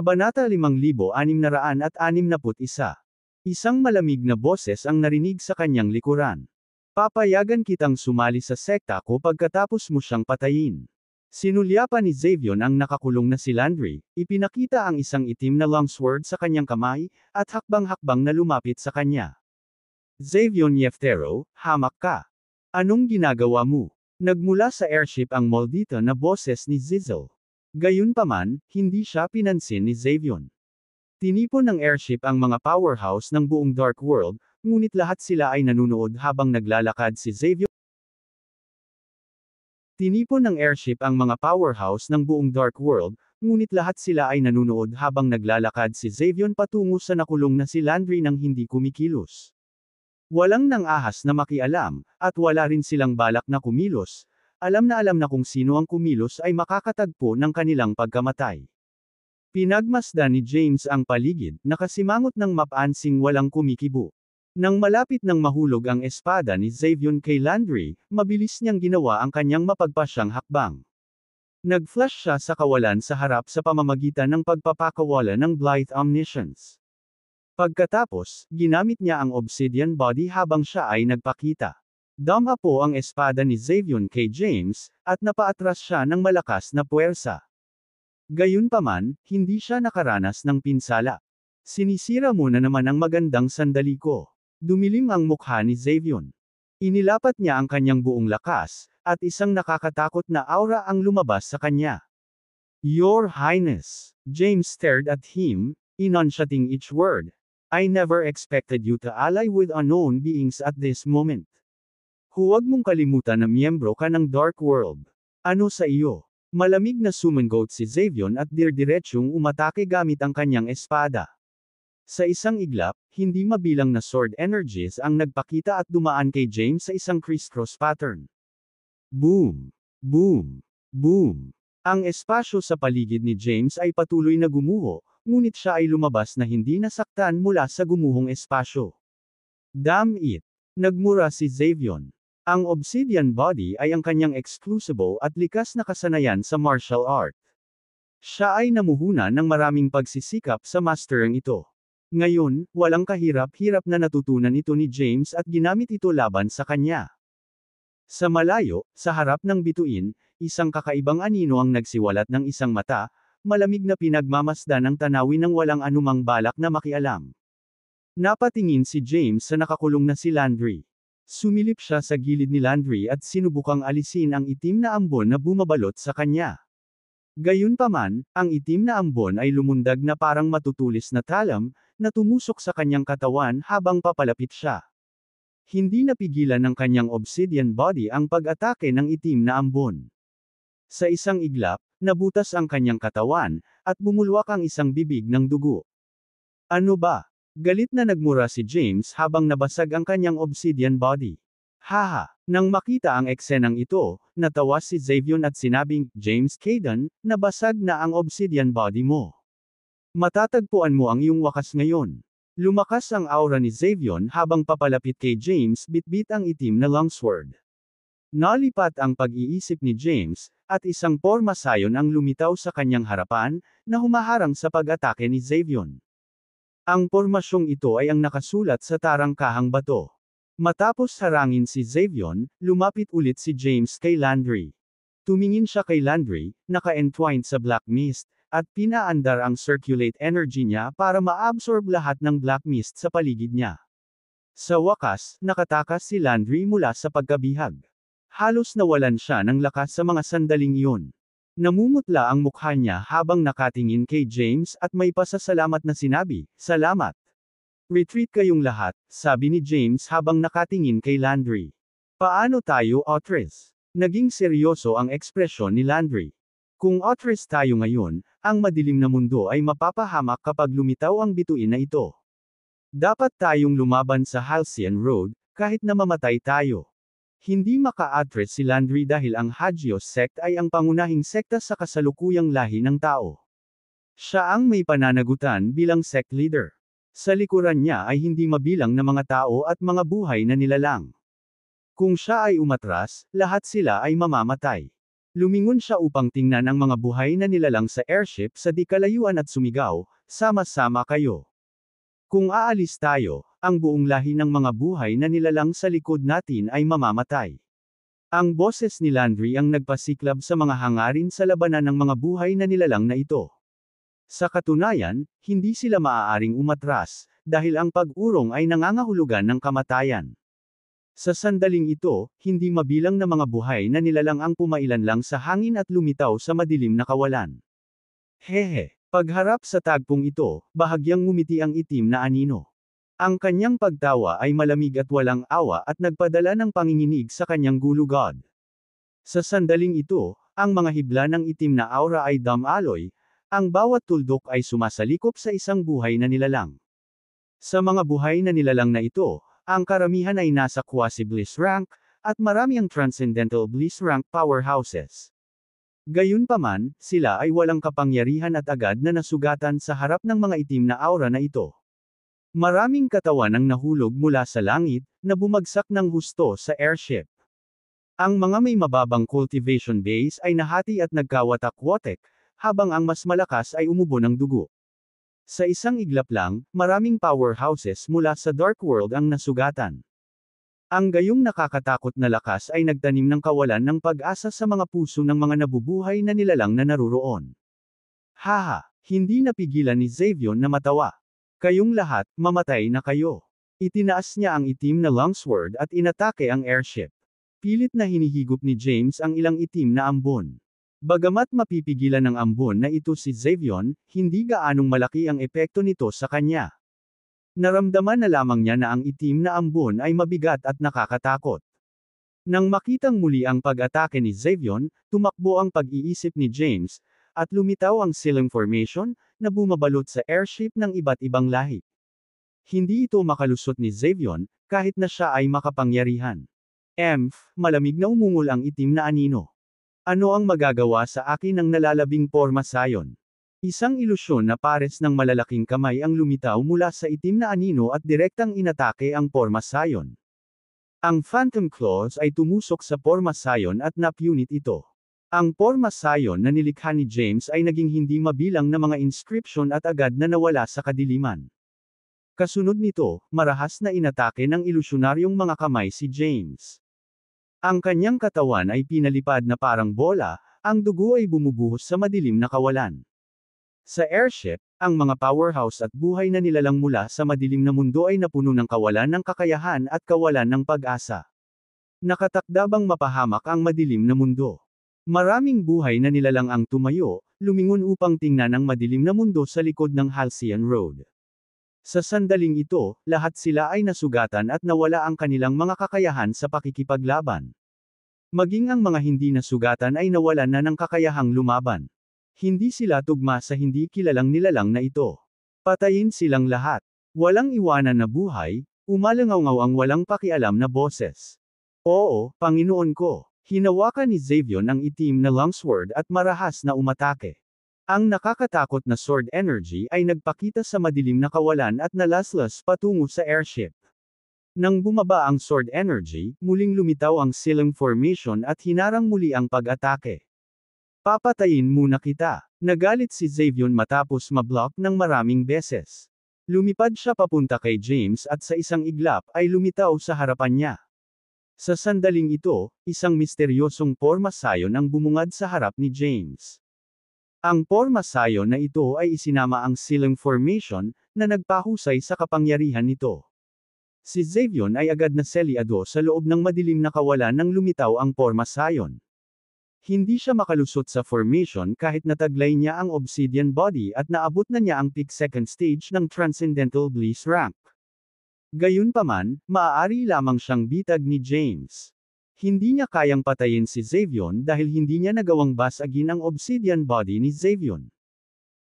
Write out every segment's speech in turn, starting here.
Kabanata 5661. Isang malamig na boses ang narinig sa kanyang likuran. Papayagan kitang sumali sa sekta ko pagkatapos mo siyang patayin. Sinulya ni Xavion ang nakakulong na si Landry, ipinakita ang isang itim na longsword sa kanyang kamay, at hakbang-hakbang na lumapit sa kanya. Xavion Yeftero, hamak ka. Anong ginagawa mo? Nagmula sa airship ang maldita na boses ni Zizzle. Gayunpaman, hindi siya pinansin ni Xavion. Tinipon ng airship ang mga powerhouse ng buong Dark World, ngunit lahat sila ay nanunood habang naglalakad si Xavion. Tinipon ng airship ang mga powerhouse ng buong Dark World, ngunit lahat sila ay nanunood habang naglalakad si Xavion patungo sa nakulong na si Landry nang hindi kumikilos. Walang nang ahas na makialam, at wala rin silang balak na kumilos, alam na alam na kung sino ang kumilos ay makakatagpo ng kanilang pagkamatay. Pinagmasdan ni James ang paligid, nakasimangot ng mapansing walang kumikibo. Nang malapit ng mahulog ang espada ni Xavion kay Landry, mabilis niyang ginawa ang kanyang mapagpasyang hakbang. Nag-flash siya sa kawalan sa harap sa pamamagitan ng pagpapakawala ng Blythe Omniscience. Pagkatapos, ginamit niya ang obsidian body habang siya ay nagpakita. Dama po ang espada ni Xavion kay James, at napaatras siya ng malakas na puwersa. Gayunpaman, hindi siya nakaranas ng pinsala. Sinisira muna naman ang magandang sandali ko. Dumilim ang mukha ni Xavion. Inilapat niya ang kanyang buong lakas, at isang nakakatakot na aura ang lumabas sa kanya. Your Highness, James stared at him, enunciating each word. I never expected you to ally with unknown beings at this moment. Huwag mong kalimutan na miyembro ka ng Dark World. Ano sa iyo? Malamig na sumenggoat si Xavion at dirdiretsyong umatake gamit ang kanyang espada. Sa isang iglap, hindi mabilang na sword energies ang nagpakita at dumaan kay James sa isang crisscross pattern. Boom! Boom! Boom! Ang espasyo sa paligid ni James ay patuloy na gumuho, ngunit siya ay lumabas na hindi nasaktan mula sa gumuhong espasyo. Damn it! Nagmura si Xavion. Ang obsidian body ay ang kanyang exclusible at likas na kasanayan sa martial art. Siya ay namuhuna ng maraming pagsisikap sa mastering ito. Ngayon, walang kahirap-hirap na natutunan ito ni James at ginamit ito laban sa kanya. Sa malayo, sa harap ng bituin, isang kakaibang anino ang nagsiwalat ng isang mata, malamig na pinagmamasdan ng tanawin ng walang anumang balak na makialam. Napatingin si James sa nakakulong na si Landry. Sumilip siya sa gilid ni Landry at sinubukang alisin ang itim na ambon na bumabalot sa kanya. Gayunpaman, ang itim na ambon ay lumundag na parang matutulis na talam, na tumusok sa kanyang katawan habang papalapit siya. Hindi napigilan ng kanyang obsidian body ang pag-atake ng itim na ambon. Sa isang iglap, nabutas ang kanyang katawan, at bumulwak ang isang bibig ng dugo. Ano ba? Galit na nagmura si James habang nabasag ang kanyang obsidian body. Haha! Nang makita ang eksenang ito, natawa si Xavion at sinabing, James Caden, nabasag na ang obsidian body mo. Matatagpuan mo ang iyong wakas ngayon. Lumakas ang aura ni Xavion habang papalapit kay James bitbit ang itim na longsword. Nalipat ang pag-iisip ni James, at isang porma sayon ang lumitaw sa kanyang harapan, na humaharang sa pag-atake ni Xavion. Ang pormasyong ito ay ang nakasulat sa tarangkahang bato. Matapos harangin si Xavion, lumapit ulit si James kay Landry. Tumingin siya kay Landry, naka-entwined sa black mist, at pinaandar ang circulate energy niya para maabsorb lahat ng black mist sa paligid niya. Sa wakas, nakatakas si Landry mula sa pagkabihag. Halos nawalan siya ng lakas sa mga sandaling iyon. Namumutla ang mukha niya habang nakatingin kay James at may pasasalamat na sinabi, Salamat. Retreat kayong lahat, sabi ni James habang nakatingin kay Landry. Paano tayo Otres? Naging seryoso ang ekspresyon ni Landry. Kung Otres tayo ngayon, ang madilim na mundo ay mapapahamak kapag lumitaw ang bituin na ito. Dapat tayong lumaban sa Halcyon Road, kahit na mamatay tayo. Hindi maka-address si Landry dahil ang Hagios sect ay ang pangunahing sekta sa kasalukuyang lahi ng tao. Siya ang may pananagutan bilang sect leader. Sa likuran niya ay hindi mabilang na mga tao at mga buhay na nilalang. Kung siya ay umatras, lahat sila ay mamamatay. Lumingon siya upang tingnan ang mga buhay na nilalang sa airship sa di kalayuan at sumigaw, sama-sama kayo. Kung aalis tayo, ang buong lahi ng mga buhay na nilalang sa likod natin ay mamamatay. Ang boses ni Landry ang nagpasiklab sa mga hangarin sa labanan ng mga buhay na nilalang na ito. Sa katunayan, hindi sila maaaring umatras, dahil ang pag-urong ay nangangahulugan ng kamatayan. Sa sandaling ito, hindi mabilang na mga buhay na nilalang ang pumailanlang sa hangin at lumitaw sa madilim na kawalan. Hehe, pagharap sa tagpong ito, bahagyang ngumiti ang itim na anino. Ang kanyang pagtawa ay malamig at walang awa at nagpadala ng panginginig sa kanyang gulugod. Sa sandaling ito, ang mga hibla ng itim na aura ay damaloy, ang bawat tuldok ay sumasalikop sa isang buhay na nilalang. Sa mga buhay na nilalang na ito, ang karamihan ay nasa quasi-bliss rank, at marami ang transcendental bliss rank powerhouses. Gayunpaman, sila ay walang kapangyarihan at agad na nasugatan sa harap ng mga itim na aura na ito. Maraming katawan ang nahulog mula sa langit, na bumagsak ng husto sa airship. Ang mga may mababang cultivation base ay nahati at nagkawatak-watek, habang ang mas malakas ay umubo ng dugo. Sa isang iglap lang, maraming powerhouses mula sa Dark World ang nasugatan. Ang gayong nakakatakot na lakas ay nagtanim ng kawalan ng pag-asa sa mga puso ng mga nabubuhay na nilalang na naruroon. Haha, hindi napigilan ni Xavion na matawa. Kayong lahat, mamatay na kayo. Itinaas niya ang itim na longsword at inatake ang airship. Pilit na hinihigop ni James ang ilang itim na ambon. Bagamat mapipigilan ng ambon na ito si Xavion, hindi gaanong malaki ang epekto nito sa kanya. Naramdaman na lamang niya na ang itim na ambon ay mabigat at nakakatakot. Nang makitang muli ang pag-atake ni Xavion, tumakbo ang pag-iisip ni James, at lumitaw ang Silong Formation, na bumabalot sa airship ng iba't ibang lahi. Hindi ito makalusot ni Xavion, kahit na siya ay makapangyarihan. Emph, malamig na umungol ang itim na anino. Ano ang magagawa sa akin ng nalalabing porma sayon? Isang ilusyon na pares ng malalaking kamay ang lumitaw mula sa itim na anino at direktang inatake ang porma sayon. Ang Phantom Claws ay tumusok sa porma sayon at napunit ito. Ang porma sayon na nilikha ni James ay naging hindi mabilang na mga inscription at agad na nawala sa kadiliman. Kasunod nito, marahas na inatake ng ilusyonaryong mga kamay si James. Ang kanyang katawan ay pinalipad na parang bola, ang dugo ay bumubuhos sa madilim na kawalan. Sa airship, ang mga powerhouse at buhay na nilalang mula sa madilim na mundo ay napuno ng kawalan ng kakayahan at kawalan ng pag-asa. Nakatakda mapahamak ang madilim na mundo? Maraming buhay na nilalang ang tumayo, lumingon upang tingnan ang madilim na mundo sa likod ng Halcyon Road. Sa sandaling ito, lahat sila ay nasugatan at nawala ang kanilang mga kakayahan sa pakikipaglaban. Maging ang mga hindi nasugatan ay nawalan na ng kakayahang lumaban. Hindi sila tugma sa hindi kilalang nilalang na ito. Patayin silang lahat. Walang iwanan na buhay, umalangaw ang walang pakialam na boses. Oo, Panginoon ko. Hinawakan ni Xavion ang itim na longsword at marahas na umatake. Ang nakakatakot na sword energy ay nagpakita sa madilim na kawalan at nalaslas patungo sa airship. Nang bumaba ang sword energy, muling lumitaw ang silang formation at hinarang muli ang pag-atake. Papatayin muna kita. Nagalit si Xavion matapos mablock ng maraming beses. Lumipad siya papunta kay James at sa isang iglap ay lumitaw sa harapan niya. Sa sandaling ito, isang misteryosong pormasayon ang bumungad sa harap ni James. Ang pormasayon na ito ay isinama ang silang formation, na nagpahusay sa kapangyarihan nito. Si Xavion ay agad na seliado sa loob ng madilim na kawalan nang lumitaw ang pormasayon. Hindi siya makalusot sa formation kahit nataglay niya ang obsidian body at naabot na niya ang peak second stage ng Transcendental Bliss rank. Gayunpaman, maaari lamang siyang bitag ni James. Hindi niya kayang patayin si Xavion dahil hindi niya nagawang basagin ang obsidian body ni Xavion.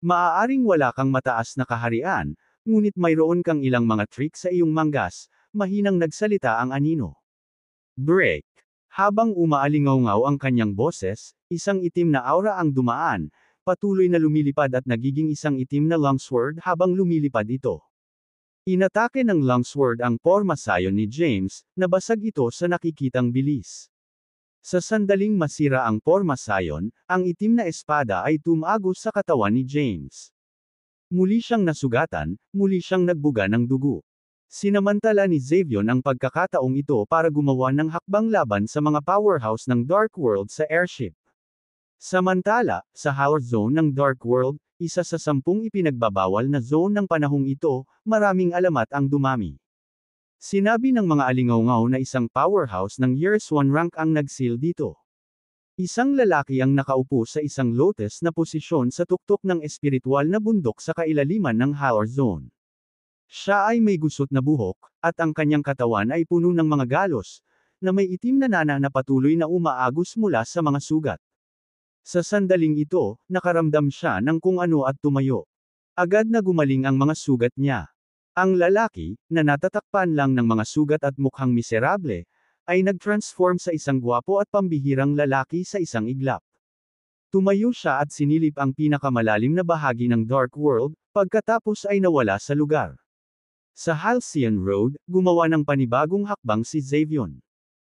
Maaaring wala kang mataas na kaharian, ngunit mayroon kang ilang mga trick sa iyong manggas, mahinang nagsalita ang anino. Break. Habang umaalingaw ang kanyang boses, isang itim na aura ang dumaan, patuloy na lumilipad at nagiging isang itim na longsword habang lumilipad ito. Inatake ng longsword ang pormasayo ni James, nabasag ito sa nakikitang bilis. Sa sandaling masira ang pormasayon, ang itim na espada ay tumago sa katawan ni James. Muli siyang nasugatan, muli siyang nagbuga ng dugo. Sinamantala ni Xavion ang pagkakataong ito para gumawa ng hakbang laban sa mga powerhouse ng Dark World sa airship. Samantala, sa Hour Zone ng Dark World, isa sa sampung ipinagbabawal na zone ng panahong ito, maraming alamat ang dumami. Sinabi ng mga alingaungaw na isang powerhouse ng Years 1 rank ang nagsil dito. Isang lalaki ang nakaupo sa isang lotus na posisyon sa tuktok ng espiritual na bundok sa kailaliman ng Howler Zone. Siya ay may gusot na buhok, at ang kanyang katawan ay puno ng mga galos, na may itim na nana na patuloy na umaagos mula sa mga sugat. Sa sandaling ito, nakaramdam siya ng kung ano at tumayo. Agad na gumaling ang mga sugat niya. Ang lalaki, na natatakpan lang ng mga sugat at mukhang miserable, ay nag-transform sa isang gwapo at pambihirang lalaki sa isang iglap. Tumayo siya at sinilip ang pinakamalalim na bahagi ng Dark World, pagkatapos ay nawala sa lugar. Sa Halcyon Road, gumawa ng panibagong hakbang si Xavion.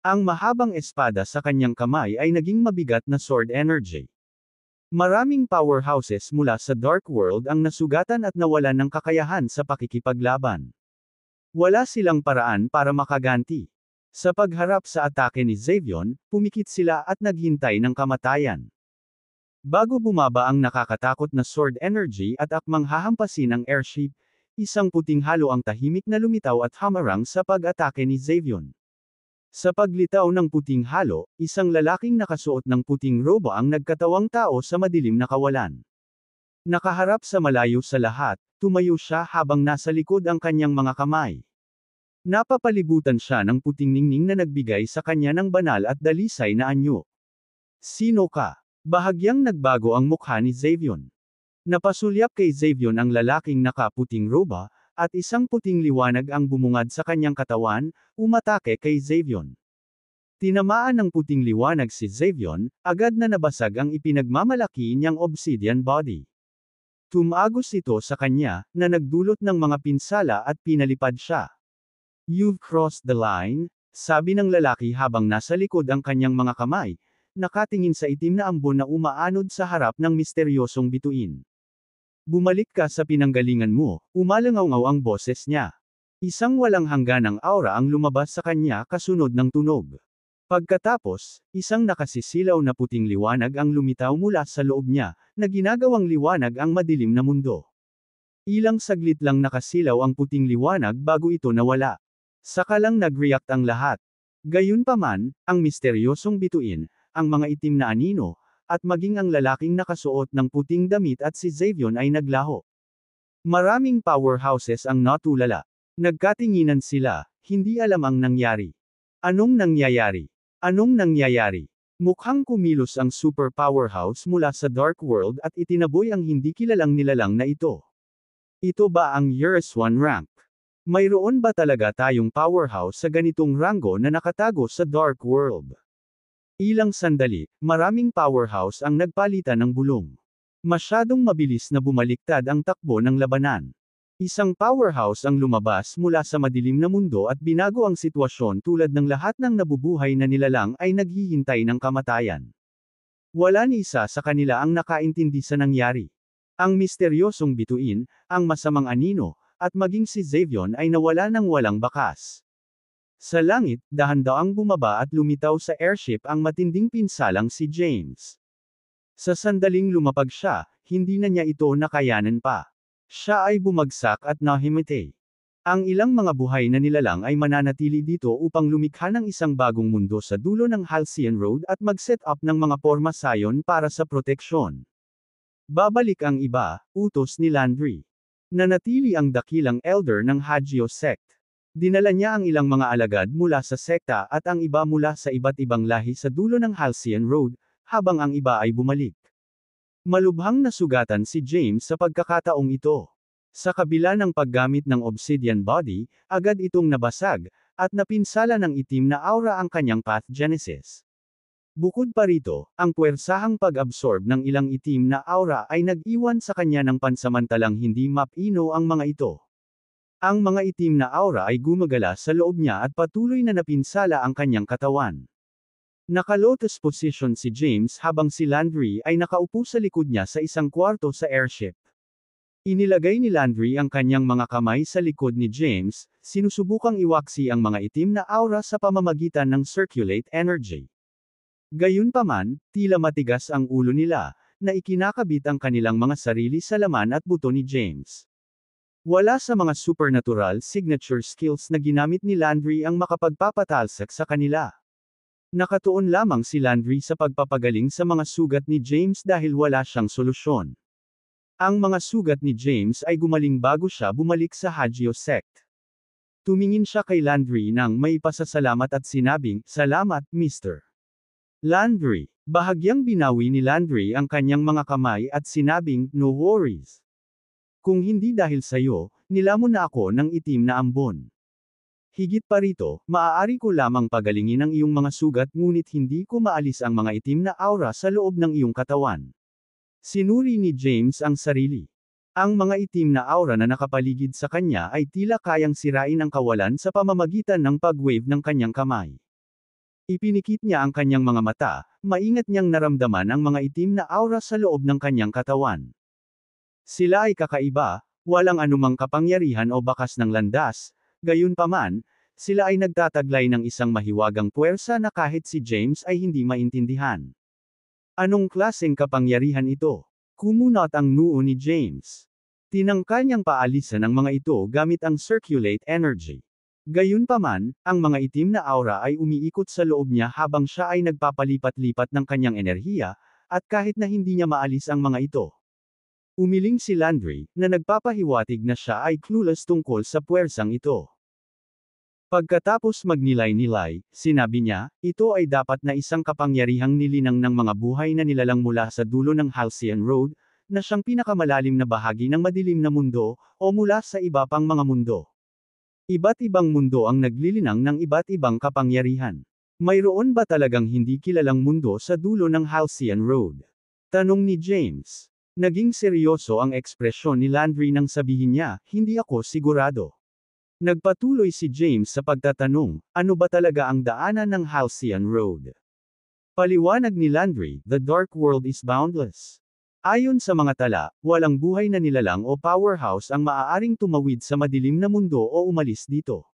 Ang mahabang espada sa kanyang kamay ay naging mabigat na sword energy. Maraming powerhouses mula sa Dark World ang nasugatan at nawalan ng kakayahan sa pakikipaglaban. Wala silang paraan para makaganti. Sa pagharap sa atake ni Xavion, pumikit sila at naghintay ng kamatayan. Bago bumaba ang nakakatakot na sword energy at akmang hahampasin ang airship, isang puting halo ang tahimik na lumitaw at hamarang sa pag-atake ni Xavion. Sa paglitaw ng puting halo, isang lalaking nakasuot ng puting robo ang nagkatawang tao sa madilim na kawalan. Nakaharap sa malayo sa lahat, tumayo siya habang nasa likod ang kanyang mga kamay. Napapalibutan siya ng puting ningning na nagbigay sa kanya ng banal at dalisay na anyo. Sino ka? Bahagyang nagbago ang mukha ni Xavion. Napasulyap kay Xavion ang lalaking nakaputing roba, at isang puting liwanag ang bumungad sa kanyang katawan, umatake kay Xavion. Tinamaan ng puting liwanag si Xavion, agad na nabasag ang ipinagmamalaki niyang obsidian body. Tumagos ito sa kanya, na nagdulot ng mga pinsala at pinalipad siya. You've crossed the line, sabi ng lalaki habang nasa likod ang kanyang mga kamay, nakatingin sa itim na ambon na umaanod sa harap ng misteryosong bituin. Bumalik ka sa pinanggalingan mo, umalangaw ngaw ang boses niya. Isang walang hangganang aura ang lumabas sa kanya kasunod ng tunog. Pagkatapos, isang nakasisilaw na puting liwanag ang lumitaw mula sa loob niya, na ginagawang liwanag ang madilim na mundo. Ilang saglit lang nakasilaw ang puting liwanag bago ito nawala. Saka lang nag-react ang lahat. Gayunpaman, ang misteryosong bituin, ang mga itim na anino, at maging ang lalaking nakasuot ng puting damit at si Xavion ay naglaho. Maraming powerhouses ang natulala. Nagkatinginan sila, hindi alam ang nangyari. Anong nangyayari? Anong nangyayari? Mukhang kumilos ang super powerhouse mula sa Dark World at itinaboy ang hindi kilalang nilalang na ito. Ito ba ang Eurus 1 rank? Mayroon ba talaga tayong powerhouse sa ganitong ranggo na nakatago sa Dark World? Ilang sandali, maraming powerhouse ang nagpalitan ng bulong. Masyadong mabilis na bumaliktad ang takbo ng labanan. Isang powerhouse ang lumabas mula sa madilim na mundo at binago ang sitwasyon tulad ng lahat ng nabubuhay na nilalang ay naghihintay ng kamatayan. Wala ni isa sa kanila ang nakaintindi sa nangyari. Ang misteryosong bituin, ang masamang anino, at maging si Xavion ay nawala ng walang bakas. Sa langit, dahan-daang bumaba at lumitaw sa airship ang matinding pinsalang si James. Sa sandaling lumapag siya, hindi na niya ito nakayanan pa. Siya ay bumagsak at nahimatay. Ang ilang mga buhay na nilalang ay mananatili dito upang lumikha ng isang bagong mundo sa dulo ng Halcyon Road at mag-set up ng mga porma sayon para sa proteksyon. Babalik ang iba, utos ni Landry. Nanatili ang dakilang elder ng Hagio sect. Dinala niya ang ilang mga alagad mula sa sekta at ang iba mula sa iba't ibang lahi sa dulo ng Halcyon Road, habang ang iba ay bumalik. Malubhang nasugatan si James sa pagkakataong ito. Sa kabila ng paggamit ng obsidian body, agad itong nabasag, at napinsala ng itim na aura ang kanyang path genesis. Bukod pa rito, ang puwersahang pag-absorb ng ilang itim na aura ay nag-iwan sa kanya ng pansamantalang hindi mapino ang mga ito. Ang mga itim na aura ay gumagala sa loob niya at patuloy na napinsala ang kanyang katawan. Naka-lotus position si James habang si Landry ay nakaupo sa likod niya sa isang kwarto sa airship. Inilagay ni Landry ang kanyang mga kamay sa likod ni James, sinusubukang iwaksi ang mga itim na aura sa pamamagitan ng circulate energy. Gayunpaman, tila matigas ang ulo nila, na ikinakabit ang kanilang mga sarili sa laman at buto ni James. Wala sa mga supernatural signature skills na ginamit ni Landry ang makapagpapatalsak sa kanila. Nakatuon lamang si Landry sa pagpapagaling sa mga sugat ni James dahil wala siyang solusyon. Ang mga sugat ni James ay gumaling bago siya bumalik sa Hagio sect. Tumingin siya kay Landry nang may pasasalamat at sinabing, Salamat, Mr. Landry. Bahagyang binawi ni Landry ang kanyang mga kamay at sinabing, No worries. Kung hindi dahil sa iyo, nilamon na ako ng itim na ambon. Higit pa rito, maaari ko lamang pagalingin ang iyong mga sugat ngunit hindi ko maalis ang mga itim na aura sa loob ng iyong katawan. Sinuri ni James ang sarili. Ang mga itim na aura na nakapaligid sa kanya ay tila kayang sirain ang kawalan sa pamamagitan ng pag-wave ng kanyang kamay. Ipinikit niya ang kanyang mga mata, maingat niyang naramdaman ang mga itim na aura sa loob ng kanyang katawan. Sila ay kakaiba, walang anumang kapangyarihan o bakas ng landas, gayunpaman, sila ay nagtataglay ng isang mahiwagang puwersa na kahit si James ay hindi maintindihan. Anong klaseng kapangyarihan ito? Kumunot ang noo ni James. Tinangka niyang paalisan ang mga ito gamit ang circulate energy. Gayunpaman, ang mga itim na aura ay umiikot sa loob niya habang siya ay nagpapalipat-lipat ng kanyang enerhiya, at kahit na hindi niya maalis ang mga ito. Umiling si Landry, na nagpapahiwatig na siya ay clueless tungkol sa puwersang ito. Pagkatapos magnilay-nilay, sinabi niya, ito ay dapat na isang kapangyarihang nilinang ng mga buhay na nilalang mula sa dulo ng Halcyon Road, na siyang pinakamalalim na bahagi ng madilim na mundo, o mula sa iba pang mga mundo. Iba't ibang mundo ang naglilinang ng iba't ibang kapangyarihan. Mayroon ba talagang hindi kilalang mundo sa dulo ng Halcyon Road? Tanong ni James. Naging seryoso ang ekspresyon ni Landry nang sabihin niya, hindi ako sigurado. Nagpatuloy si James sa pagtatanong, ano ba talaga ang daanan ng Halcyon Road? Paliwanag ni Landry, the dark world is boundless. Ayon sa mga tala, walang buhay na nilalang o powerhouse ang maaaring tumawid sa madilim na mundo o umalis dito.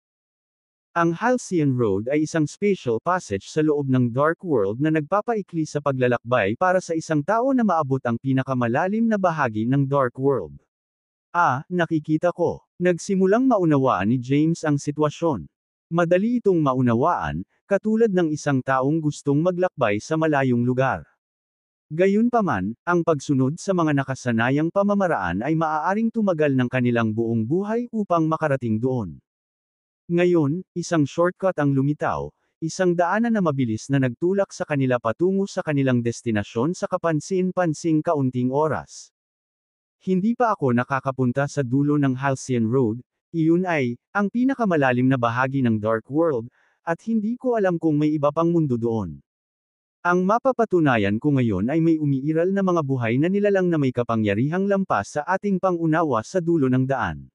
Ang Halcyon Road ay isang special passage sa loob ng Dark World na nagpapaikli sa paglalakbay para sa isang tao na maabot ang pinakamalalim na bahagi ng Dark World. Ah, nakikita ko. Nagsimulang maunawaan ni James ang sitwasyon. Madali itong maunawaan, katulad ng isang taong gustong maglakbay sa malayong lugar. Gayunpaman, ang pagsunod sa mga nakasanayang pamamaraan ay maaaring tumagal ng kanilang buong buhay upang makarating doon. Ngayon, isang shortcut ang lumitaw, isang daanan na mabilis na nagtulak sa kanila patungo sa kanilang destinasyon sa kapansin-pansing kaunting oras. Hindi pa ako nakakapunta sa dulo ng Halcyon Road, iyon ay, ang pinakamalalim na bahagi ng Dark World, at hindi ko alam kung may iba pang mundo doon. Ang mapapatunayan ko ngayon ay may umiiral na mga buhay na nilalang na may kapangyarihang lampas sa ating pangunawa sa dulo ng daan.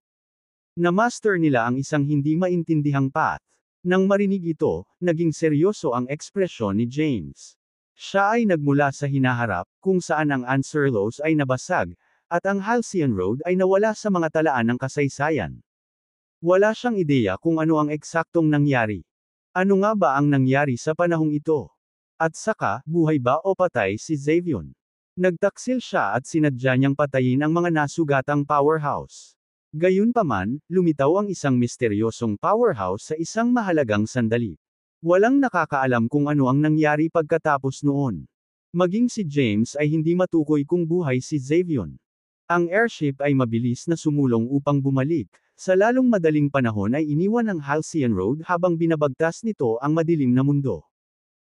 Namaster nila ang isang hindi maintindihang path. Nang marinig ito, naging seryoso ang ekspresyon ni James. Siya ay nagmula sa hinaharap, kung saan ang Anserlos ay nabasag, at ang Halcyon Road ay nawala sa mga talaan ng kasaysayan. Wala siyang ideya kung ano ang eksaktong nangyari. Ano nga ba ang nangyari sa panahong ito? At saka, buhay ba o patay si Xavion? Nagtaksil siya at sinadya niyang patayin ang mga nasugatang powerhouse. Gayunpaman, lumitaw ang isang misteryosong powerhouse sa isang mahalagang sandali. Walang nakakaalam kung ano ang nangyari pagkatapos noon. Maging si James ay hindi matukoy kung buhay si Xavion. Ang airship ay mabilis na sumulong upang bumalik, sa lalong madaling panahon ay iniwan ang Halcyon Road habang binabagtas nito ang madilim na mundo.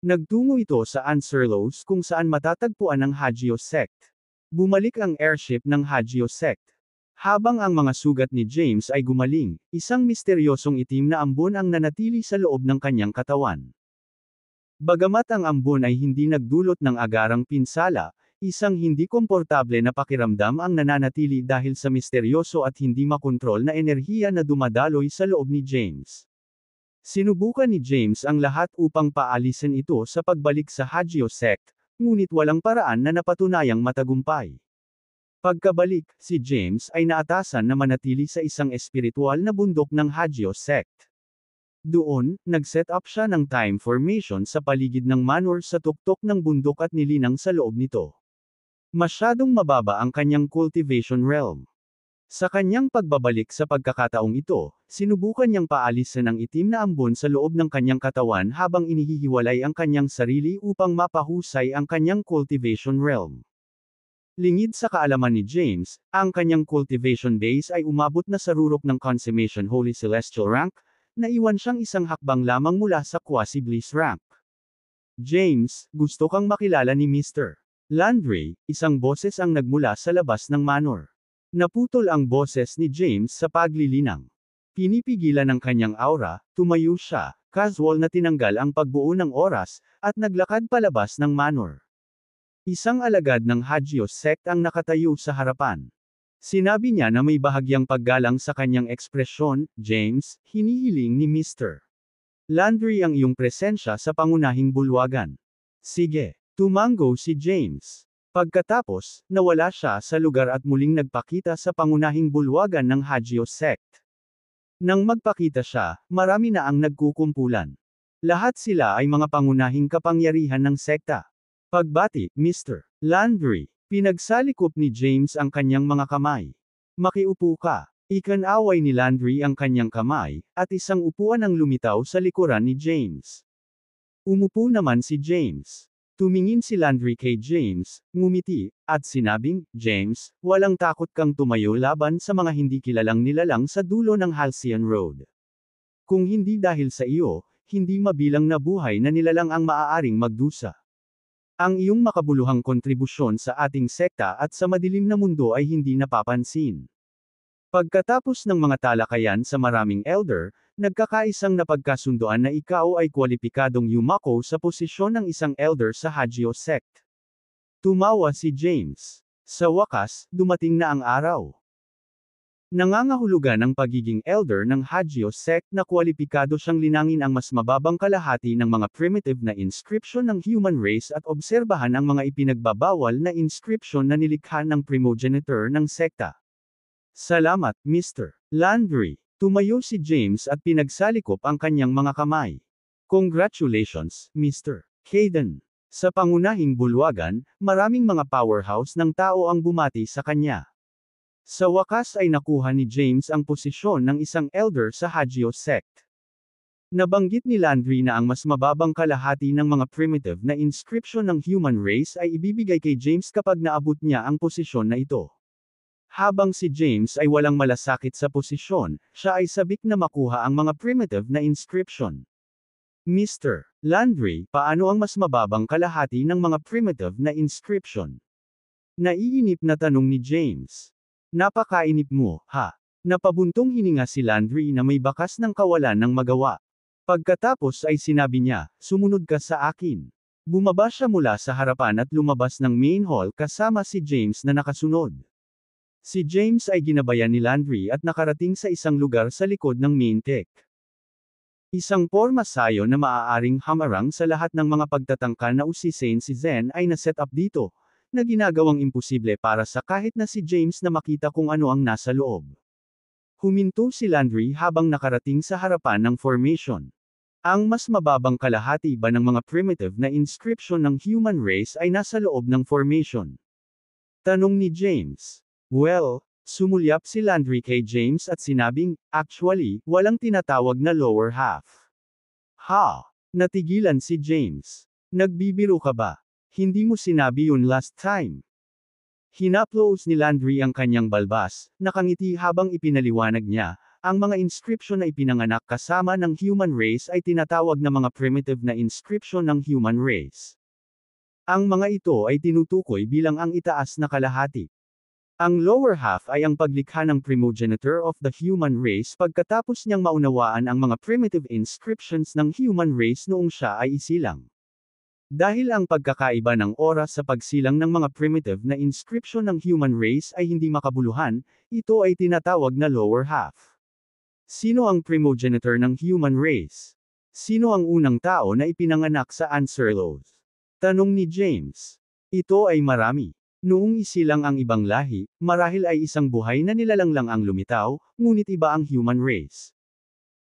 Nagtungo ito sa Anserlos kung saan matatagpuan ang Hagio Sect. Bumalik ang airship ng Hagio Sect. Habang ang mga sugat ni James ay gumaling, isang misteryosong itim na ambon ang nanatili sa loob ng kanyang katawan. Bagamat ang ambon ay hindi nagdulot ng agarang pinsala, isang hindi komportable na pakiramdam ang nananatili dahil sa misteryoso at hindi makontrol na enerhiya na dumadaloy sa loob ni James. Sinubukan ni James ang lahat upang paalisin ito sa pagbalik sa Hagio sect, ngunit walang paraan na napatunayang matagumpay. Pagkabalik, si James ay naatasan na manatili sa isang espiritual na bundok ng Hagio sect. Doon, nag-set up siya ng time formation sa paligid ng manor sa tuktok ng bundok at nilinang sa loob nito. Masyadong mababa ang kanyang cultivation realm. Sa kanyang pagbabalik sa pagkakataong ito, sinubukan niyang paalisan ang itim na ambon sa loob ng kanyang katawan habang inihihiwalay ang kanyang sarili upang mapahusay ang kanyang cultivation realm. Lingid sa kaalaman ni James, ang kanyang cultivation base ay umabot na sa rurok ng Consummation Holy Celestial Rank, na iwan siyang isang hakbang lamang mula sa quasi-bliss rank. James, gusto kang makilala ni Mr. Landry, isang boses ang nagmula sa labas ng manor. Naputol ang boses ni James sa paglilinang. Pinipigilan ng kanyang aura, tumayo siya, casual na tinanggal ang pagbuo ng oras, at naglakad palabas ng manor. Isang alagad ng Hagios sect ang nakatayo sa harapan. Sinabi niya na may bahagyang paggalang sa kanyang ekspresyon, James, hinihiling ni Mr. Landry ang iyong presensya sa pangunahing bulwagan. Sige, tumango si James. Pagkatapos, nawala siya sa lugar at muling nagpakita sa pangunahing bulwagan ng Hagios sect. Nang magpakita siya, marami na ang nagkukumpulan. Lahat sila ay mga pangunahing kapangyarihan ng sekta. Pagbati, Mr. Landry. Pinagsalikop ni James ang kanyang mga kamay. Makiupo ka. Ikanaway ni Landry ang kanyang kamay, at isang upuan ang lumitaw sa likuran ni James. Umupo naman si James. Tumingin si Landry kay James, ngumiti, at sinabing, James, walang takot kang tumayo laban sa mga hindi kilalang nilalang sa dulo ng Halcyon Road. Kung hindi dahil sa iyo, hindi mabilang na buhay na nilalang ang maaaring magdusa. Ang iyong makabuluhang kontribusyon sa ating sekta at sa madilim na mundo ay hindi napapansin. Pagkatapos ng mga talakayan sa maraming elder, nagkakaisang napagkasundoan na ikaw ay kwalipikadong yumako sa posisyon ng isang elder sa Hagio sect. Tumawa si James. Sa wakas, dumating na ang araw. Nangangahulugan ng pagiging elder ng Hagio sect na kwalipikado siyang linangin ang mas mababang kalahati ng mga primitive na inscription ng human race at obserbahan ang mga ipinagbabawal na inscription na nilikha ng primogenitor ng sekta. Salamat, Mr. Landry. Tumayo si James at pinagsalikop ang kanyang mga kamay. Congratulations, Mr. Hayden. Sa pangunahing bulwagan, maraming mga powerhouse ng tao ang bumati sa kanya. Sa wakas ay nakuha ni James ang posisyon ng isang elder sa Hagio sect. Nabanggit ni Landry na ang mas mababang kalahati ng mga primitive na inscription ng human race ay ibibigay kay James kapag naabot niya ang posisyon na ito. Habang si James ay walang malasakit sa posisyon, siya ay sabik na makuha ang mga primitive na inscription. Mr. Landry, paano ang mas mababang kalahati ng mga primitive na inscription? Naiinip na tanong ni James. Napakainip mo, ha? Napabuntong hininga si Landry na may bakas ng kawalan ng magawa. Pagkatapos ay sinabi niya, sumunod ka sa akin. Bumaba siya mula sa harapan at lumabas ng main hall kasama si James na nakasunod. Si James ay ginabayan ni Landry at nakarating sa isang lugar sa likod ng main tech. Isang pormasayo na maaaring hamarang sa lahat ng mga pagtatangka na usisain si Zen ay naset up dito, na ginagawang imposible para sa kahit na si James na makita kung ano ang nasa loob. Huminto si Landry habang nakarating sa harapan ng formation. Ang mas mababang kalahati ba ng mga primitive na inscription ng human race ay nasa loob ng formation? Tanong ni James. Well, sumulyap si Landry kay James at sinabing, actually, walang tinatawag na lower half. Ha! Natigilan si James. Nagbibiro ka ba? Hindi mo sinabi yun last time. Hinaplos ni Landry ang kanyang balbas, nakangiti habang ipinaliwanag niya, ang mga inscription na ipinanganak kasama ng human race ay tinatawag na mga primitive na inscription ng human race. Ang mga ito ay tinutukoy bilang ang itaas na kalahati. Ang lower half ay ang paglikha ng primogenitor of the human race pagkatapos niyang maunawaan ang mga primitive inscriptions ng human race noong siya ay isilang. Dahil ang pagkakaiba ng oras sa pagsilang ng mga primitive na inscription ng human race ay hindi makabuluhan, ito ay tinatawag na lower half. Sino ang primogenitor ng human race? Sino ang unang tao na ipinanganak sa Anserlos? Tanong ni James. Ito ay marami. Noong isilang ang ibang lahi, marahil ay isang buhay na nilalang lang ang lumitaw, ngunit iba ang human race.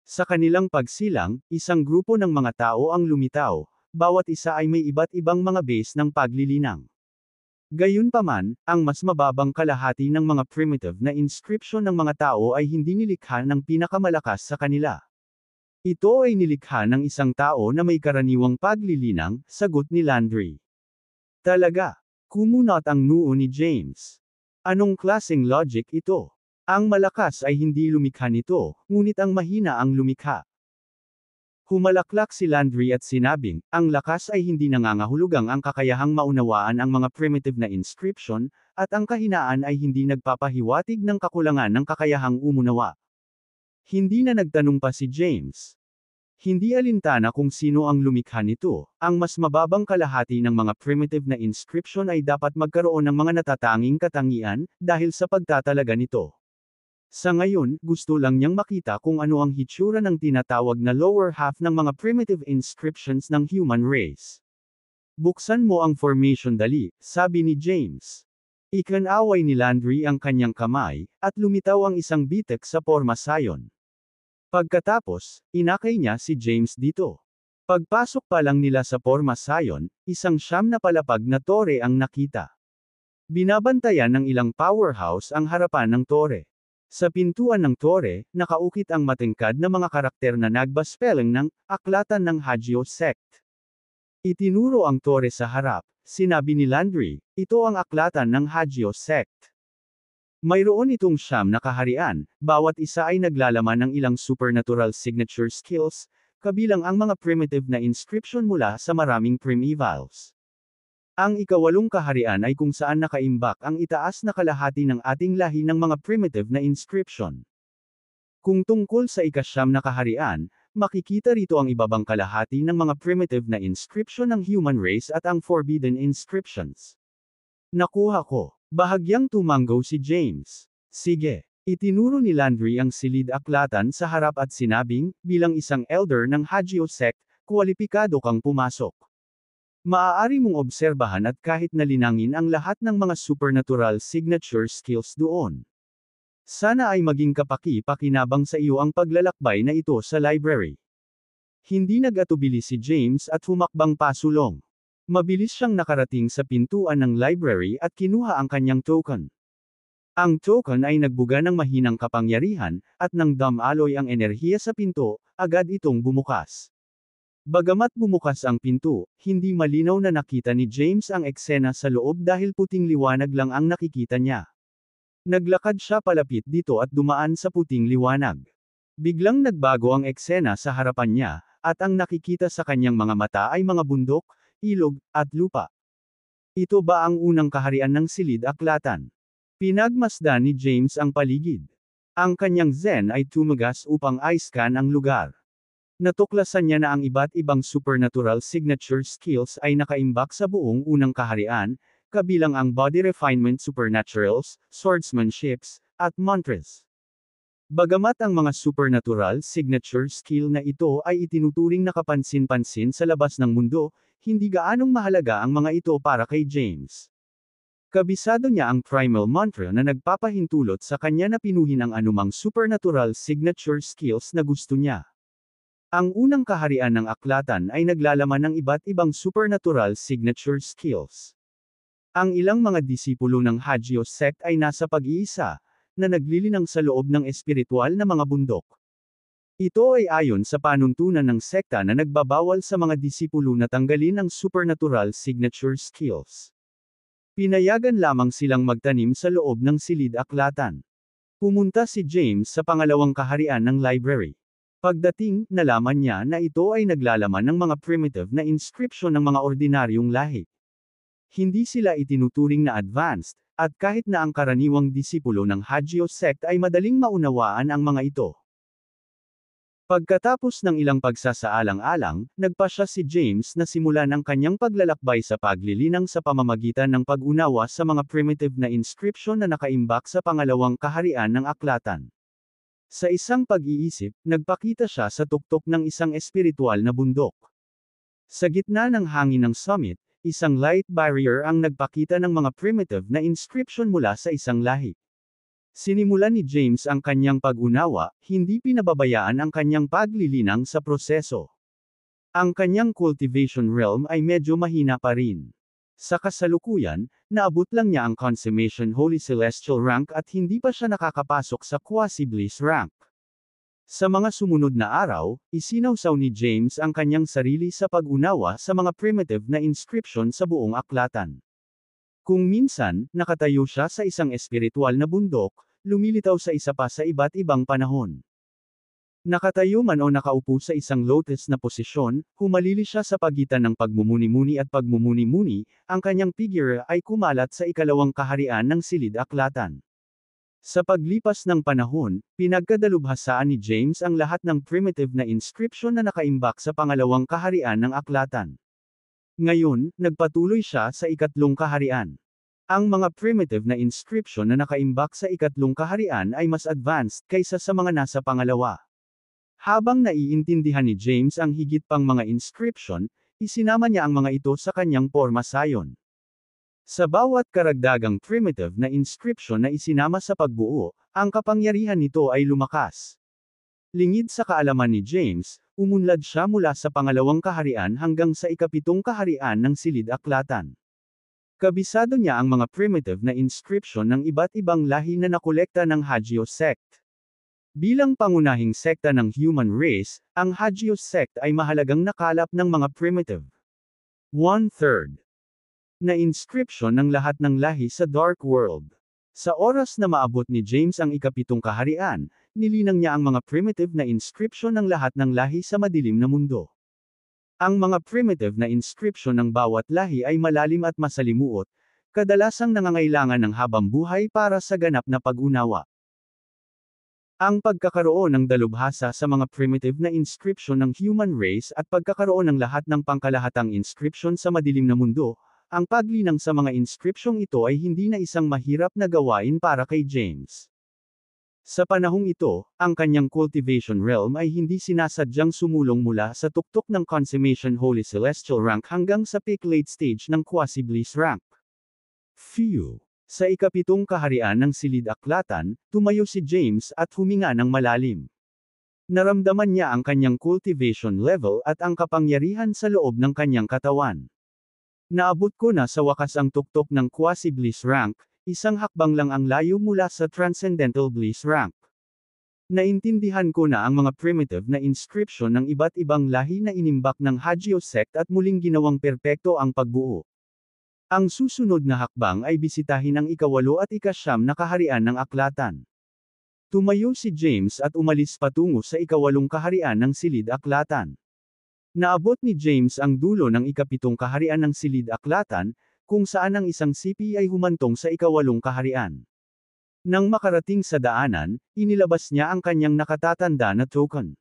Sa kanilang pagsilang, isang grupo ng mga tao ang lumitaw, bawat isa ay may iba't ibang mga base ng paglilinang. Gayunpaman, ang mas mababang kalahati ng mga primitive na inscription ng mga tao ay hindi nilikha ng pinakamalakas sa kanila. Ito ay nilikha ng isang tao na may karaniwang paglilinang, sagot ni Landry. Talaga, kumunot ang noo ni James. Anong klaseng logic ito? Ang malakas ay hindi lumikha nito, ngunit ang mahina ang lumikha. Humalaklak si Landry at sinabing, ang lakas ay hindi nangangahulugang ang kakayahang maunawaan ang mga primitive na inscription, at ang kahinaan ay hindi nagpapahiwatig ng kakulangan ng kakayahang umunawa. Hindi na nagtanong pa si James. Hindi alintana kung sino ang lumikha nito, ang mas mababang kalahati ng mga primitive na inscription ay dapat magkaroon ng mga natatanging katangian, dahil sa pagtatalaga nito. Sa ngayon, gusto lang niyang makita kung ano ang hitsura ng tinatawag na lower half ng mga primitive inscriptions ng human race. Buksan mo ang formation dali, sabi ni James. Ikanaway ni Landry ang kanyang kamay, at lumitaw ang isang bitek sa porma sayon. Pagkatapos, inakay niya si James dito. Pagpasok pa lang nila sa porma sayon, isang siyam na palapag na tore ang nakita. Binabantayan ng ilang powerhouse ang harapan ng tore. Sa pintuan ng tore, nakaukit ang matingkad na mga karakter na nagbaspelling ng aklatan ng Hagio sect. Itinuro ang tore sa harap, sinabi ni Landry, ito ang aklatan ng Hagio sect. Mayroon itong siyam na kaharian, bawat isa ay naglalaman ng ilang supernatural signature skills, kabilang ang mga primitive na inscription mula sa maraming primevals. Ang ikawalong kaharian ay kung saan nakaimbak ang itaas na kalahati ng ating lahi ng mga primitive na inscription. Kung tungkol sa ikasyam na kaharian, makikita rito ang ibabang kalahati ng mga primitive na inscription ng human race at ang forbidden inscriptions. Nakuha ko. Bahagyang tumanggaw si James. Sige. Itinuro ni Landry ang silid aklatan sa harap at sinabing, bilang isang elder ng Hagio sect, kualipikado kang pumasok. Maaari mong obserbahan at kahit nalinangin ang lahat ng mga supernatural signature skills doon. Sana ay maging kapaki-pakinabang sa iyo ang paglalakbay na ito sa library. Hindi nag si James at humakbang pasulong. Mabilis siyang nakarating sa pintuan ng library at kinuha ang kanyang token. Ang token ay nagbuga ng mahinang kapangyarihan, at nang damaloy ang enerhiya sa pinto, agad itong bumukas. Bagamat bumukas ang pinto, hindi malinaw na nakita ni James ang eksena sa loob dahil puting liwanag lang ang nakikita niya. Naglakad siya palapit dito at dumaan sa puting liwanag. Biglang nagbago ang eksena sa harapan niya, at ang nakikita sa kanyang mga mata ay mga bundok, ilog, at lupa. Ito ba ang unang kaharian ng silid aklatan? Pinagmasdan ni James ang paligid. Ang kanyang zen ay tumagas upang scan ang lugar. Natuklasan niya na ang iba't ibang supernatural signature skills ay nakaimbak sa buong unang kaharian, kabilang ang body refinement supernaturals, swordsmanships, at mantras. Bagamat ang mga supernatural signature skill na ito ay itinuturing na kapansin-pansin sa labas ng mundo, hindi gaanong mahalaga ang mga ito para kay James. Kabisado niya ang primal mantra na nagpapahintulot sa kanya na pinuhin ang anumang supernatural signature skills na gusto niya. Ang unang kaharian ng aklatan ay naglalaman ng iba't ibang supernatural signature skills. Ang ilang mga disipulo ng Hagio sect ay nasa pag-iisa, na naglilinang sa loob ng espiritual na mga bundok. Ito ay ayon sa panuntunan ng sekta na nagbabawal sa mga disipulo na tanggalin ang supernatural signature skills. Pinayagan lamang silang magtanim sa loob ng silid aklatan. Pumunta si James sa pangalawang kaharian ng library. Pagdating, nalaman niya na ito ay naglalaman ng mga primitive na inscription ng mga ordinaryong lahi. Hindi sila itinuturing na advanced, at kahit na ang karaniwang disipulo ng Hagio sect ay madaling maunawaan ang mga ito. Pagkatapos ng ilang pagsasaalang-alang, nagpa siya si James na simulan ang kanyang paglalakbay sa paglilinang sa pamamagitan ng pag-unawa sa mga primitive na inscription na nakaimbak sa pangalawang kaharian ng aklatan. Sa isang pag-iisip, nagpakita siya sa tuktok ng isang espiritual na bundok. Sa gitna ng hangin ng summit, isang light barrier ang nagpakita ng mga primitive na inscription mula sa isang lahi. Sinimulan ni James ang kanyang pag-unawa, hindi pinababayaan ang kanyang paglilinang sa proseso. Ang kanyang cultivation realm ay medyo mahina pa rin. Sa kasalukuyan, naabot lang niya ang Consummation Holy Celestial rank at hindi pa siya nakakapasok sa Quasi-Bliss rank. Sa mga sumunod na araw, isinawsaw ni James ang kanyang sarili sa pag-unawa sa mga primitive na inscription sa buong aklatan. Kung minsan, nakatayo siya sa isang espiritual na bundok, lumilitaw sa isa pa sa iba't ibang panahon. Nakatayo man o nakaupo sa isang lotus na posisyon, humalili siya sa pagitan ng pagmumuni-muni at pagmumuni-muni, ang kanyang figure ay kumalat sa ikalawang kaharian ng silid aklatan. Sa paglipas ng panahon, pinagkadalubhasaan ni James ang lahat ng primitive na inscription na nakaimbak sa pangalawang kaharian ng aklatan. Ngayon, nagpatuloy siya sa ikatlong kaharian. Ang mga primitive na inscription na nakaimbak sa ikatlong kaharian ay mas advanced kaysa sa mga nasa pangalawa. Habang naiintindihan ni James ang higit pang mga inscription, isinama niya ang mga ito sa kanyang forma sayon. Sa bawat karagdagang primitive na inscription na isinama sa pagbuo, ang kapangyarihan nito ay lumakas. Lingid sa kaalaman ni James, umunlad siya mula sa pangalawang kaharian hanggang sa ikapitong kaharian ng silid aklatan. Kabisado niya ang mga primitive na inscription ng iba't ibang lahi na nakolekta ng Hagio sect. Bilang pangunahing sekta ng human race, ang Hagios sect ay mahalagang nakalap ng mga primitive. One-third na inscription ng lahat ng lahi sa Dark World. Sa oras na maabot ni James ang ikapitong kaharian, nilinang niya ang mga primitive na inscription ng lahat ng lahi sa madilim na mundo. Ang mga primitive na inscription ng bawat lahi ay malalim at masalimuot, kadalasang nangangailangan ng habang buhay para sa ganap na pag-unawa. Ang pagkakaroon ng dalubhasa sa mga primitive na inscription ng human race at pagkakaroon ng lahat ng pangkalahatang inscription sa madilim na mundo, ang paglinang sa mga inscription ito ay hindi na isang mahirap na gawain para kay James. Sa panahong ito, ang kanyang cultivation realm ay hindi sinasadyang sumulong mula sa tuktok ng consummation holy celestial rank hanggang sa peak late stage ng quasi-bliss rank. Phew! Sa ikapitong kaharian ng silid aklatan, tumayo si James at huminga ng malalim. Naramdaman niya ang kanyang cultivation level at ang kapangyarihan sa loob ng kanyang katawan. Naabot ko na sa wakas ang tuktok ng quasi-bliss rank, isang hakbang lang ang layo mula sa transcendental bliss rank. Naintindihan ko na ang mga primitive na inscription ng iba't ibang lahi na inimbak ng Hagio sect at muling ginawang perpekto ang pagbuo. Ang susunod na hakbang ay bisitahin ang ikawalo at ikasyam na kaharian ng aklatan. Tumayo si James at umalis patungo sa ikawalong kaharian ng silid aklatan. Naabot ni James ang dulo ng ikapitong kaharian ng silid aklatan, kung saan ang isang sipi ay humantong sa ikawalong kaharian. Nang makarating sa daanan, inilabas niya ang kanyang nakatatanda na token.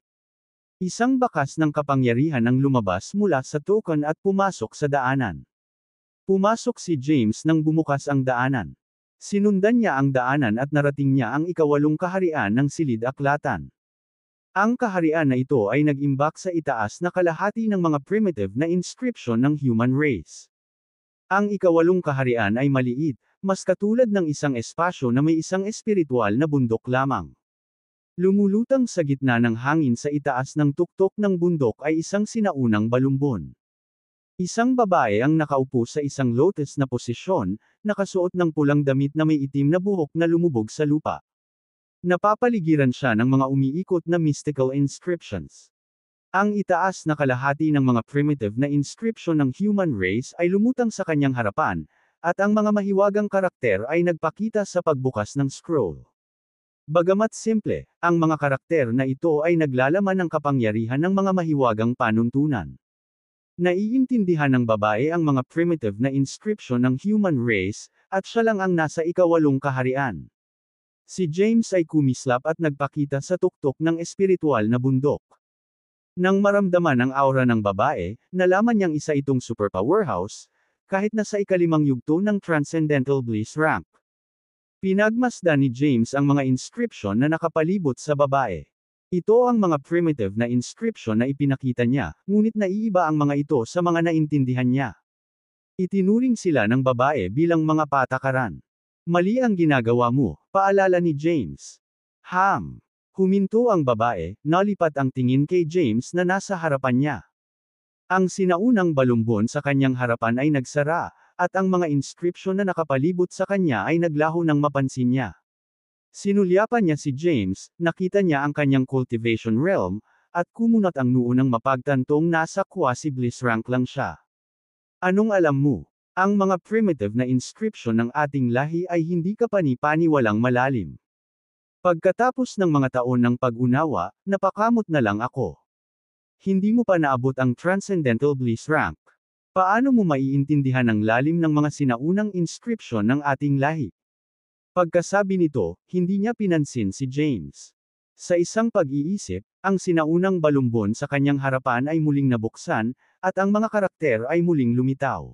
Isang bakas ng kapangyarihan ang lumabas mula sa token at pumasok sa daanan. Pumasok si James nang bumukas ang daanan. Sinundan niya ang daanan at narating niya ang ikawalong kaharian ng silid aklatan. Ang kaharian na ito ay nag-imbak sa itaas na kalahati ng mga primitive na inscription ng human race. Ang ikawalong kaharian ay maliit, mas katulad ng isang espasyo na may isang espiritual na bundok lamang. Lumulutang sa gitna ng hangin sa itaas ng tuktok ng bundok ay isang sinaunang balumbon. Isang babae ang nakaupo sa isang lotus na posisyon, nakasuot ng pulang damit na may itim na buhok na lumubog sa lupa. Napapaligiran siya ng mga umiikot na mystical inscriptions. Ang itaas na kalahati ng mga primitive na inscription ng human race ay lumutang sa kanyang harapan, at ang mga mahiwagang karakter ay nagpakita sa pagbukas ng scroll. Bagamat simple, ang mga karakter na ito ay naglalaman ng kapangyarihan ng mga mahiwagang panuntunan. Naiintindihan ng babae ang mga primitive na inscription ng human race, at siya lang ang nasa ikawalong kaharian. Si James ay kumislap at nagpakita sa tuktok ng espiritual na bundok. Nang maramdaman ang aura ng babae, nalaman niyang isa itong super powerhouse, kahit na sa ikalimang yugto ng Transcendental Bliss Ramp. Pinagmasdan ni James ang mga inscription na nakapalibot sa babae. Ito ang mga primitive na inscription na ipinakita niya, ngunit naiiba ang mga ito sa mga naintindihan niya. Itinuring sila ng babae bilang mga patakaran. Mali ang ginagawa mo, paalala ni James. Ham. Huminto ang babae, nalipat ang tingin kay James na nasa harapan niya. Ang sinaunang balumbon sa kanyang harapan ay nagsara, at ang mga inscription na nakapalibot sa kanya ay naglaho ng mapansin niya. Sinulyapan niya si James, nakita niya ang kanyang cultivation realm, at kumunot ang noonang mapagtantong nasa quasi-bliss rank lang siya. Anong alam mo? Ang mga primitive na inscription ng ating lahi ay hindi kapani-paniwalang malalim. Pagkatapos ng mga taon ng pag-unawa, napakamot na lang ako. Hindi mo pa naabot ang Transcendental Bliss Rank. Paano mo maiintindihan ang lalim ng mga sinaunang inscription ng ating lahi? Pagkasabi nito, hindi niya pinansin si James. Sa isang pag-iisip, ang sinaunang balumbon sa kanyang harapan ay muling nabuksan, at ang mga karakter ay muling lumitaw.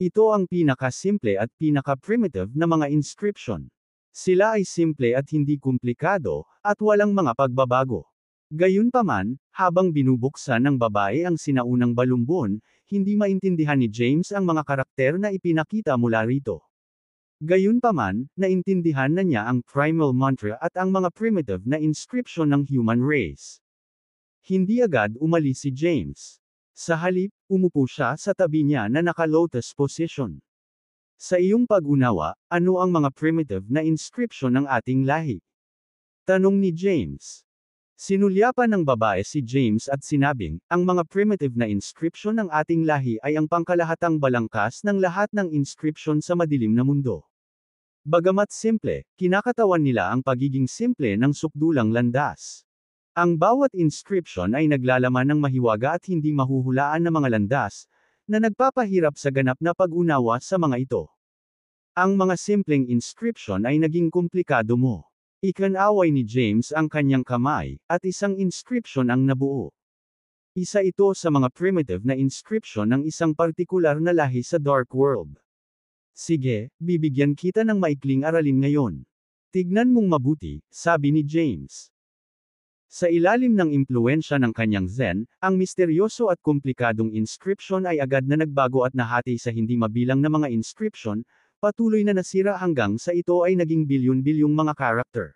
Ito ang pinakasimple at pinaka-primitive na mga inscription. Sila ay simple at hindi komplikado, at walang mga pagbabago. Gayunpaman, habang binubuksan ng babae ang sinaunang balumbon, hindi maintindihan ni James ang mga karakter na ipinakita mula rito. Gayunpaman, naintindihan na niya ang primal mantra at ang mga primitive na inscription ng human race. Hindi agad umalis si James. Sa halip, umupo siya sa tabi niya na naka-lotus position. Sa iyong pag-unawa, ano ang mga primitive na inscription ng ating lahi? Tanong ni James. Sinulyapan ng babae si James at sinabing, ang mga primitive na inscription ng ating lahi ay ang pangkalahatang balangkas ng lahat ng inscription sa madilim na mundo. Bagamat simple, kinakatawan nila ang pagiging simple ng sukdulang landas. Ang bawat inscription ay naglalaman ng mahiwaga at hindi mahuhulaan na mga landas, na nagpapahirap sa ganap na pag-unawa sa mga ito. Ang mga simpleng inscription ay naging komplikado mo. Ikanaway ni James ang kanyang kamay, at isang inscription ang nabuo. Isa ito sa mga primitive na inscription ng isang partikular na lahi sa Dark World. Sige, bibigyan kita ng maikling aralin ngayon. Tignan mong mabuti, sabi ni James. Sa ilalim ng impluensya ng kanyang Zen, ang misteryoso at komplikadong inscription ay agad na nagbago at nahati sa hindi mabilang na mga inscription, patuloy na nasira hanggang sa ito ay naging bilyon-bilyong mga character.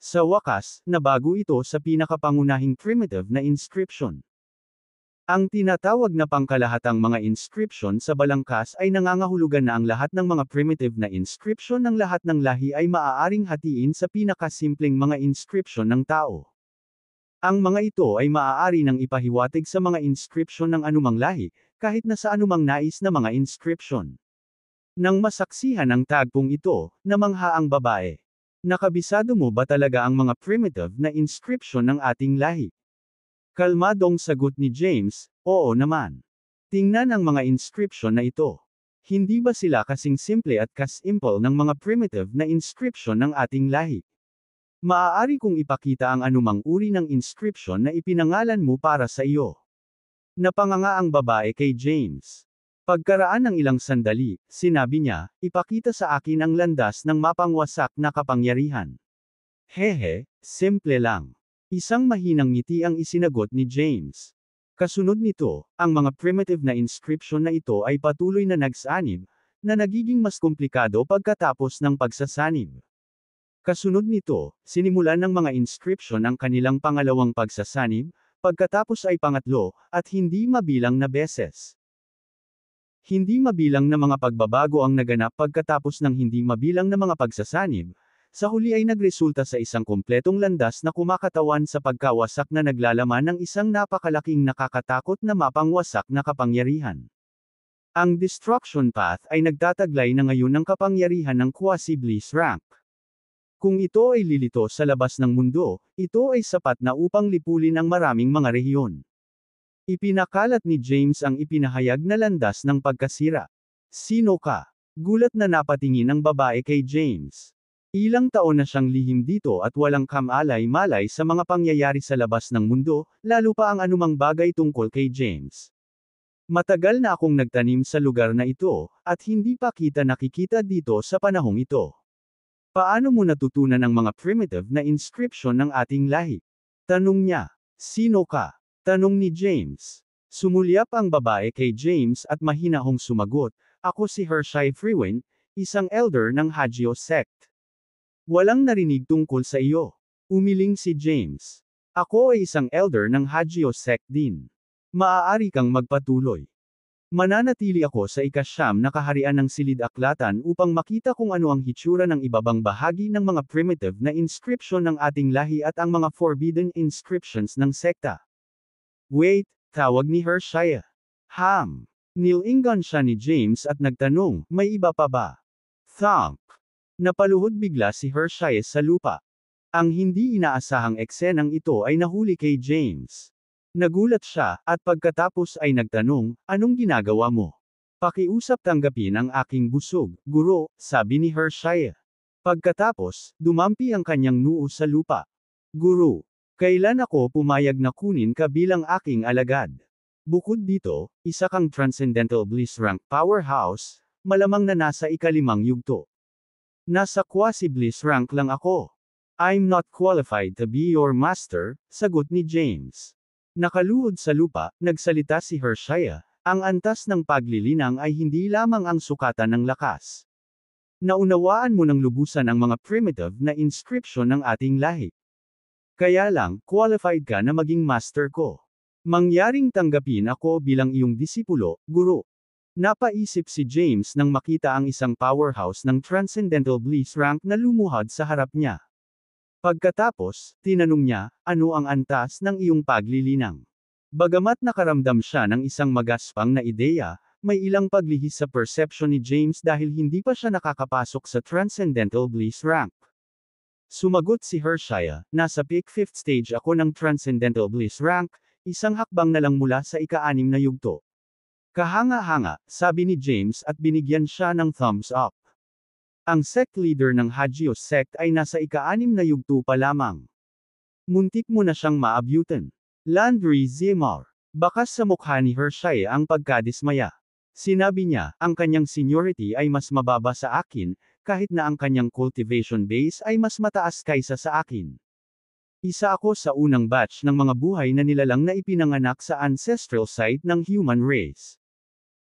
Sa wakas, nabago ito sa pinakapangunahing primitive na inscription. Ang tinatawag na pangkalahatang mga inscription sa balangkas ay nangangahulugan na ang lahat ng mga primitive na inscription ng lahat ng lahi ay maaaring hatiin sa pinakasimpleng mga inscription ng tao. Ang mga ito ay maaari nang ipahiwatig sa mga inscription ng anumang lahi, kahit na sa anumang nais na mga inscription. Nang masaksihan ang tagpong ito, namangha ang babae. Nakabisado mo ba talaga ang mga primitive na inscription ng ating lahi? Kalmadong sagot ni James, oo naman. Tingnan ang mga inscription na ito. Hindi ba sila kasing simple at kasimple ng mga primitive na inscription ng ating lahi? Maaari kong ipakita ang anumang uri ng inscription na ipinangalan mo para sa iyo. Napanganga ang babae kay James. Pagkaraan ng ilang sandali, sinabi niya, ipakita sa akin ang landas ng mapangwasak na kapangyarihan. Hehe, simple lang. Isang mahinang ngiti ang isinagot ni James. Kasunod nito, ang mga primitive na inscription na ito ay patuloy na nagsanib, na nagiging mas komplikado pagkatapos ng pagsasanib. Kasunod nito, sinimulan ng mga inscription ang kanilang pangalawang pagsasanib, pagkatapos ay pangatlo, at hindi mabilang na beses. Hindi mabilang na mga pagbabago ang naganap pagkatapos ng hindi mabilang na mga pagsasanib, sa huli ay nagresulta sa isang kumpletong landas na kumakatawan sa pagkawasak na naglalaman ng isang napakalaking nakakatakot na mapangwasak na kapangyarihan. Ang Destruction Path ay nagtataglay na ngayon ng kapangyarihan ng Quasi-Bliss ramp. Kung ito ay lilito sa labas ng mundo, ito ay sapat na upang lipulin ang maraming mga rehiyon. Ipinakalat ni James ang ipinahayag na landas ng pagkasira. Sino ka? Gulat na napatingin ang babae kay James. Ilang taon na siyang lihim dito at walang kamalay-malay sa mga pangyayari sa labas ng mundo, lalo pa ang anumang bagay tungkol kay James. Matagal na akong nagtanim sa lugar na ito, at hindi pa kita nakikita dito sa panahong ito. Paano mo natutunan ang mga primitive na inscription ng ating lahi? Tanong niya, sino ka? Tanong ni James. Sumulyap ang babae kay James at mahinahong sumagot, Ako si Hershai Frewen, isang elder ng Hagio sect. Walang narinig tungkol sa iyo. Umiling si James. Ako ay isang elder ng Hagio sect din. Maaari kang magpatuloy. Mananatili ako sa ikasyam na kaharian ng silid aklatan upang makita kung ano ang hitsura ng ibabang bahagi ng mga primitive na inscription ng ating lahi at ang mga forbidden inscriptions ng sekta. Wait, tawag ni Hershaya. Ham. Nilingon siya ni James at nagtanong, may iba pa ba? Thump. Napaluhod bigla si Hershaya sa lupa. Ang hindi inaasahang eksenang ito ay nahuli kay James. Nagulat siya, at pagkatapos ay nagtanong, anong ginagawa mo? Pakiusap tanggapin ang aking busog, guro, sabi ni Hershaya. Pagkatapos, dumampi ang kanyang noo sa lupa. Guru, Kailan ako pumayag na kunin ka bilang aking alagad? Bukod dito, isa kang Transcendental Bliss Rank Powerhouse, malamang na nasa ikalimang yugto. Nasa quasi bliss rank lang ako. I'm not qualified to be your master, sagot ni James. Nakaluhod sa lupa, nagsalita si Hershaya, ang antas ng paglilinang ay hindi lamang ang sukatan ng lakas. Naunawaan mo ng lubusan ang mga primitive na inscription ng ating lahi. Kaya lang, qualified ka na maging master ko. Mangyaring tanggapin ako bilang iyong disipulo, guru. Napaisip si James nang makita ang isang powerhouse ng Transcendental Bliss rank na lumuhod sa harap niya. Pagkatapos, tinanong niya, ano ang antas ng iyong paglilinang? Bagamat nakaramdam siya ng isang magaspang na ideya, may ilang paglihis sa perception ni James dahil hindi pa siya nakakapasok sa Transcendental Bliss rank. Sumagot si Hershaya, nasa peak 5th stage ako ng Transcendental Bliss rank, isang hakbang na lang mula sa ika-anim na yugto. Kahanga-hanga, sabi ni James at binigyan siya ng thumbs up. Ang sect leader ng Hagios sect ay nasa ika-anim na yugto pa lamang. Muntik mo na siyang maabutan. Landry Zimar. Bakas sa mukha ni Hershaya ang pagkadismaya. Sinabi niya, ang kanyang seniority ay mas mababa sa akin, kahit na ang kanyang cultivation base ay mas mataas kaysa sa akin. Isa ako sa unang batch ng mga buhay na nilalang na ipinanganak sa ancestral site ng human race.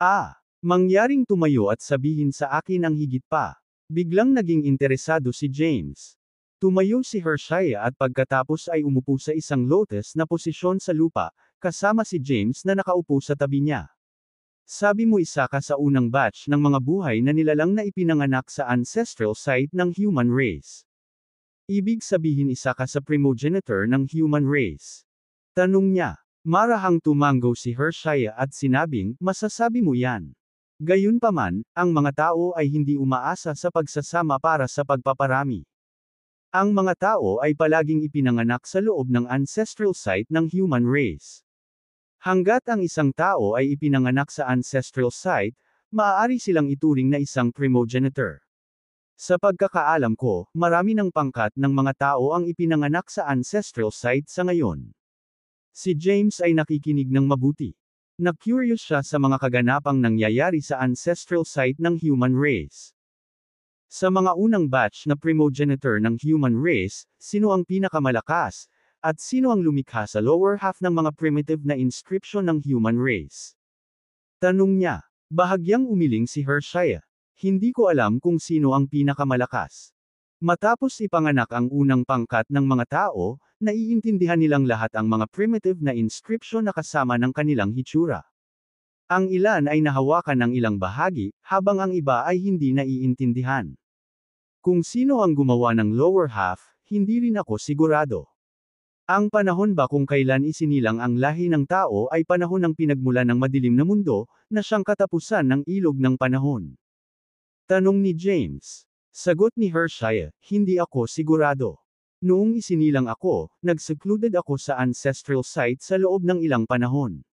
Ah, mangyaring tumayo at sabihin sa akin ang higit pa. Biglang naging interesado si James. Tumayo si Hershaya at pagkatapos ay umupo sa isang lotus na posisyon sa lupa, kasama si James na nakaupo sa tabi niya. Sabi mo isa ka sa unang batch ng mga buhay na nilalang na ipinanganak sa ancestral site ng human race. Ibig sabihin isa ka sa primogenitor ng human race. Tanong niya. Marahang tumango si Hershaya at sinabing, masasabi mo yan. Gayunpaman, ang mga tao ay hindi umaasa sa pagsasama para sa pagpaparami. Ang mga tao ay palaging ipinanganak sa loob ng ancestral site ng human race. Hanggat ang isang tao ay ipinanganak sa ancestral site, maaari silang ituring na isang primogenitor. Sa pagkakaalam ko, marami ng pangkat ng mga tao ang ipinanganak sa ancestral site sa ngayon. Si James ay nakikinig ng mabuti. Na-curious siya sa mga kaganapang nangyayari sa ancestral site ng human race. Sa mga unang batch na primogenitor ng human race, sino ang pinakamalakas, at sino ang lumikha sa lower half ng mga primitive na inscription ng human race? Tanong niya. Bahagyang umiling si Hershaya. Hindi ko alam kung sino ang pinakamalakas. Matapos ipanganak ang unang pangkat ng mga tao, naiintindihan nilang lahat ang mga primitive na inscription na kasama ng kanilang hitsura. Ang ilan ay nahawakan ng ilang bahagi, habang ang iba ay hindi naiintindihan. Kung sino ang gumawa ng lower half, hindi rin ako sigurado. Ang panahon ba kung kailan isinilang ang lahi ng tao ay panahon ng pinagmula ng madilim na mundo, na siyang katapusan ng ilog ng panahon? Tanong ni James. Sagot ni Hershaya, hindi ako sigurado. Noong isinilang ako, nagsekluded ako sa ancestral site sa loob ng ilang panahon.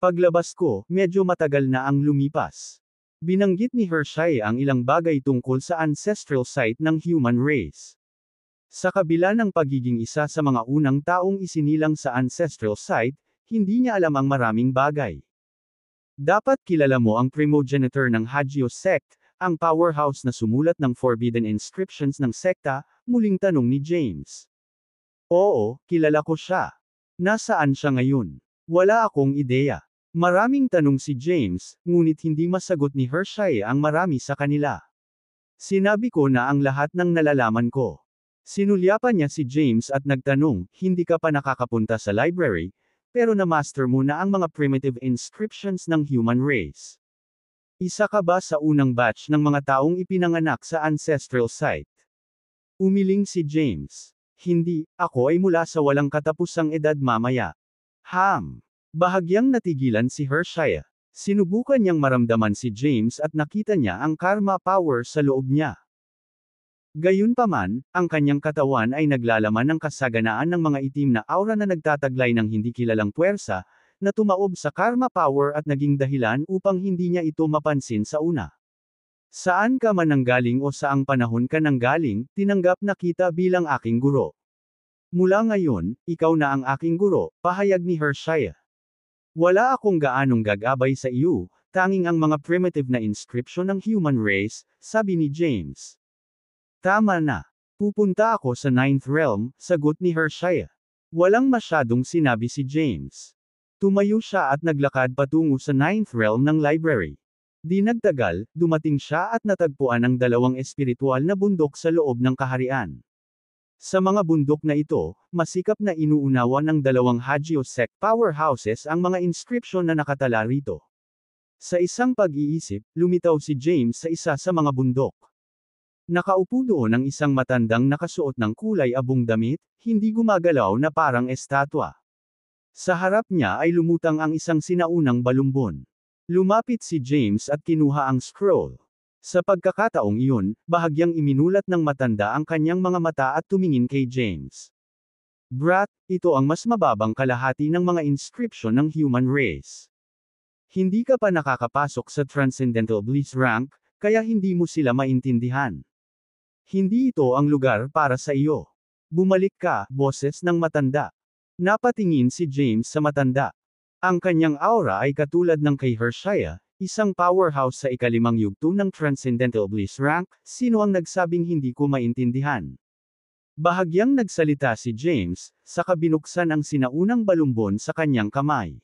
Paglabas ko, medyo matagal na ang lumipas. Binanggit ni Hershaya ang ilang bagay tungkol sa ancestral site ng human race. Sa kabila ng pagiging isa sa mga unang taong isinilang sa ancestral site, hindi niya alam ang maraming bagay. Dapat kilala mo ang primogenitor ng Hagio sect, ang powerhouse na sumulat ng forbidden inscriptions ng sekta, muling tanong ni James. Oo, kilala ko siya. Nasaan siya ngayon? Wala akong ideya. Maraming tanong si James, ngunit hindi masagot ni Hershey ang marami sa kanila. Sinabi ko na ang lahat ng nalalaman ko. Sinulyapan niya si James at nagtanong, hindi ka pa nakakapunta sa library, pero na-master mo na ang mga primitive inscriptions ng human race. Isa ka ba sa unang batch ng mga taong ipinanganak sa ancestral site? Umiling si James. Hindi, ako ay mula sa walang katapusang edad mamaya. Ham! Bahagyang natigilan si Hershaya. Sinubukan niyang maramdaman si James at nakita niya ang karma power sa loob niya. Gayunpaman, ang kanyang katawan ay naglalaman ng kasaganaan ng mga itim na aura na nagtataglay ng hindi kilalang puwersa, na tumaob sa karma power at naging dahilan upang hindi niya ito mapansin sa una. Saan ka man nanggaling o saang panahon ka nanggaling, tinanggap na kita bilang aking guro. Mula ngayon, ikaw na ang aking guro, pahayag ni Hershaya. Wala akong gaanong gagabay sa iyo, tanging ang mga primitive na inscription ng human race, sabi ni James. Tama na. Pupunta ako sa Ninth Realm, sagot ni Hershaya. Walang masyadong sinabi si James. Tumayo siya at naglakad patungo sa Ninth Realm ng library. Di nagtagal, dumating siya at natagpuan ang dalawang espiritual na bundok sa loob ng kaharian. Sa mga bundok na ito, masikap na inuunawa ng dalawang Hagiosec powerhouses ang mga inscription na nakatala rito. Sa isang pag-iisip, lumitaw si James sa isa sa mga bundok. Nakaupo doon ang isang matandang nakasuot ng kulay abong damit, hindi gumagalaw na parang estatwa. Sa harap niya ay lumutang ang isang sinaunang balumbon. Lumapit si James at kinuha ang scroll. Sa pagkakataong iyon, bahagyang iminulat ng matanda ang kanyang mga mata at tumingin kay James. Brat, ito ang mas mababang kalahati ng mga inscription ng human race. Hindi ka pa nakakapasok sa Transcendental Bliss rank, kaya hindi mo sila maintindihan. Hindi ito ang lugar para sa iyo. Bumalik ka, boses ng matanda. Napatingin si James sa matanda. Ang kanyang aura ay katulad ng kay Hershaya, isang powerhouse sa ikalimang yugto ng Transcendental Bliss Rank, sino ang nagsabing hindi ko maintindihan. Bahagyang nagsalita si James, sa kabinuksan ang sinaunang balumbon sa kanyang kamay.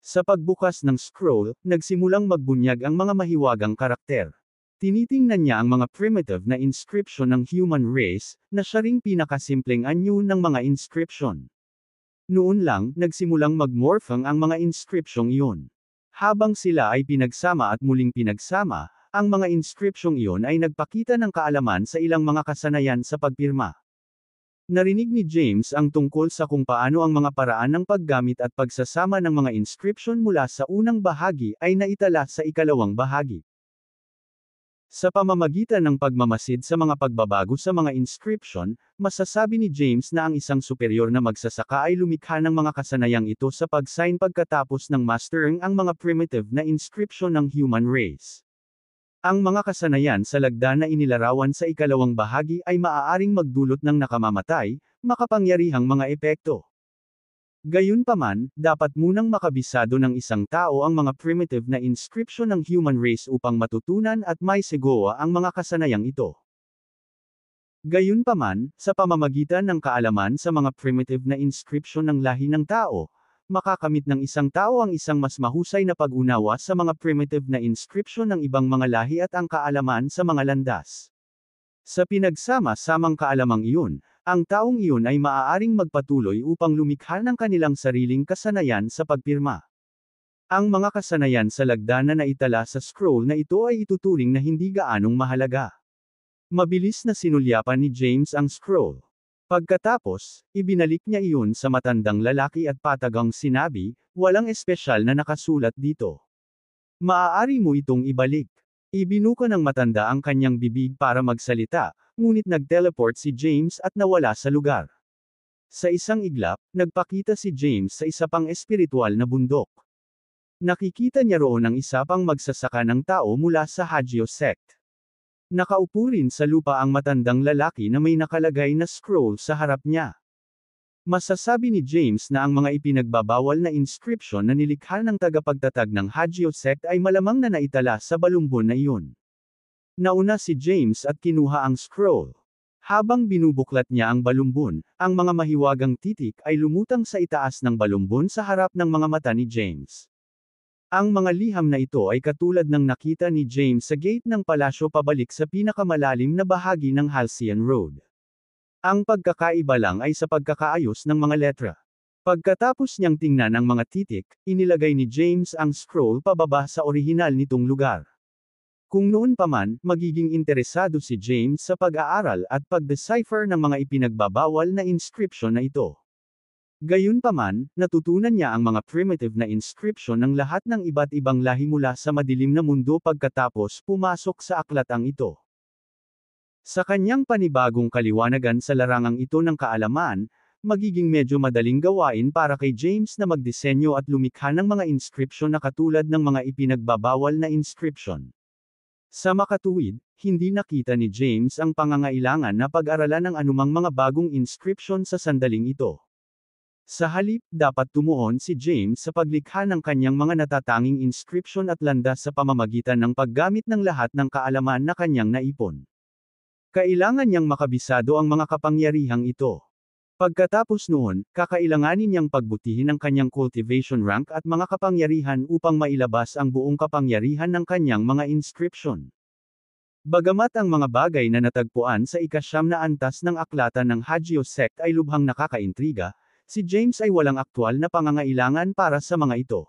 Sa pagbukas ng scroll, nagsimulang magbunyag ang mga mahiwagang karakter. Tinitingnan niya ang mga primitive na inscription ng human race, na siya ring pinakasimpleng anyo ng mga inscription. Noon lang, nagsimulang magmorphang ang mga inscription iyon. Habang sila ay pinagsama at muling pinagsama, ang mga inscription iyon ay nagpakita ng kaalaman sa ilang mga kasanayan sa pagpirma. Narinig ni James ang tungkol sa kung paano ang mga paraan ng paggamit at pagsasama ng mga inscription mula sa unang bahagi ay naitala sa ikalawang bahagi. Sa pamamagitan ng pagmamasid sa mga pagbabago sa mga inscription, masasabi ni James na ang isang superior na magsasaka ay lumikha ng mga kasanayang ito sa pag-sign pagkatapos ng mastering ang mga primitive na inscription ng human race. Ang mga kasanayan sa lagda na inilarawan sa ikalawang bahagi ay maaaring magdulot ng nakamamatay, makapangyarihang mga epekto. Gayunpaman, dapat munang makabisado ng isang tao ang mga primitive na inscription ng human race upang matutunan at may segoa ang mga kasanayang ito. Gayunpaman, sa pamamagitan ng kaalaman sa mga primitive na inscription ng lahi ng tao, makakamit ng isang tao ang isang mas mahusay na pag-unawa sa mga primitive na inscription ng ibang mga lahi at ang kaalaman sa mga landas. Sa pinagsama-samang kaalamang iyon, ang taong iyon ay maaaring magpatuloy upang lumikha ng kanilang sariling kasanayan sa pagpirma. Ang mga kasanayan sa lagdana na itala sa scroll na ito ay ituturing na hindi gaanong mahalaga. Mabilis na sinulyapan ni James ang scroll. Pagkatapos, ibinalik niya iyon sa matandang lalaki at patagang sinabi, walang espesyal na nakasulat dito. Maaari mo itong ibalik. Ibinuka ng matanda ang kanyang bibig para magsalita, Ngunit nag-teleport si James at nawala sa lugar. Sa isang iglap, nagpakita si James sa isa pang espiritual na bundok. Nakikita niya roon ang isa pang magsasaka ng tao mula sa Hagio sect. Nakaupo rin sa lupa ang matandang lalaki na may nakalagay na scroll sa harap niya. Masasabi ni James na ang mga ipinagbabawal na inscription na nilikha ng tagapagtatag ng Hagio sect ay malamang na naitala sa balumbon na iyon. Nauna si James at kinuha ang scroll. Habang binubuklat niya ang balumbon, ang mga mahiwagang titik ay lumutang sa itaas ng balumbon sa harap ng mga mata ni James. Ang mga liham na ito ay katulad ng nakita ni James sa gate ng palasyo pabalik sa pinakamalalim na bahagi ng Halcyon Road. Ang pagkakaiba lang ay sa pagkakaayos ng mga letra. Pagkatapos niyang tingnan ang mga titik, inilagay ni James ang scroll pababa sa orihinal nitong lugar. Kung noon pa man, magiging interesado si James sa pag-aaral at pag-decipher ng mga ipinagbabawal na inscription na ito. Gayunpaman, natutunan niya ang mga primitive na inscription ng lahat ng iba't ibang lahi mula sa madilim na mundo pagkatapos pumasok sa aklat ang ito. Sa kanyang panibagong kaliwanagan sa larangang ito ng kaalaman, magiging medyo madaling gawain para kay James na magdisenyo at lumikha ng mga inscription na katulad ng mga ipinagbabawal na inscription. Sa makatuwid, hindi nakita ni James ang pangangailangan na pag-aralan ng anumang mga bagong inscription sa sandaling ito. Sa halip, dapat tumuon si James sa paglikha ng kanyang mga natatanging inscription at landas sa pamamagitan ng paggamit ng lahat ng kaalaman na kanyang naipon. Kailangan niyang makabisado ang mga kapangyarihang ito. Pagkatapos noon, kakailanganin niyang pagbutihin ang kanyang cultivation rank at mga kapangyarihan upang mailabas ang buong kapangyarihan ng kanyang mga inscription. Bagamat ang mga bagay na natagpuan sa ikasyam na antas ng aklatan ng Hagio sect ay lubhang nakakaintriga, si James ay walang aktwal na pangangailangan para sa mga ito.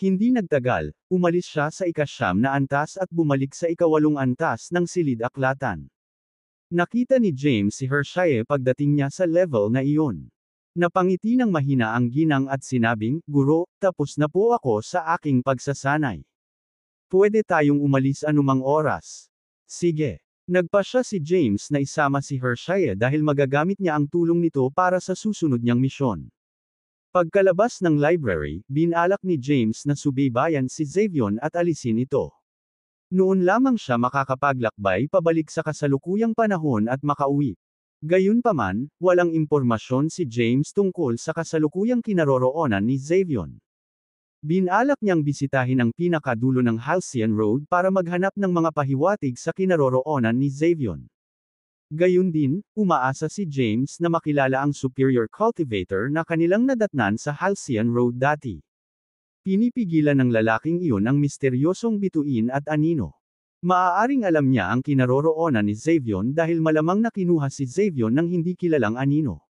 Hindi nagtagal, umalis siya sa ikasyam na antas at bumalik sa ikawalong antas ng silid aklatan. Nakita ni James si Hershaye pagdating niya sa level na iyon. Napangiti ng mahina ang ginang at sinabing, Guro, tapos na po ako sa aking pagsasanay. Pwede tayong umalis anumang oras. Sige. Nagpa siya si James na isama si Hershaye dahil magagamit niya ang tulong nito para sa susunod niyang misyon. Pagkalabas ng library, binalak ni James na subaybayan si Xavion at alisin ito. Noon lamang siya makakapaglakbay pabalik sa kasalukuyang panahon at makauwi. Gayunpaman, walang impormasyon si James tungkol sa kasalukuyang kinaroroonan ni Xavion. Binalak niyang bisitahin ang pinakadulo ng Halcyon Road para maghanap ng mga pahiwatig sa kinaroroonan ni Xavion. Gayun din, umaasa si James na makilala ang superior cultivator na kanilang nadatnan sa Halcyon Road dati. Pinipigilan ng lalaking iyon ang misteryosong bituin at anino. Maaaring alam niya ang kinaroroonan ni Xavion dahil malamang na kinuha si Xavion ng hindi kilalang anino.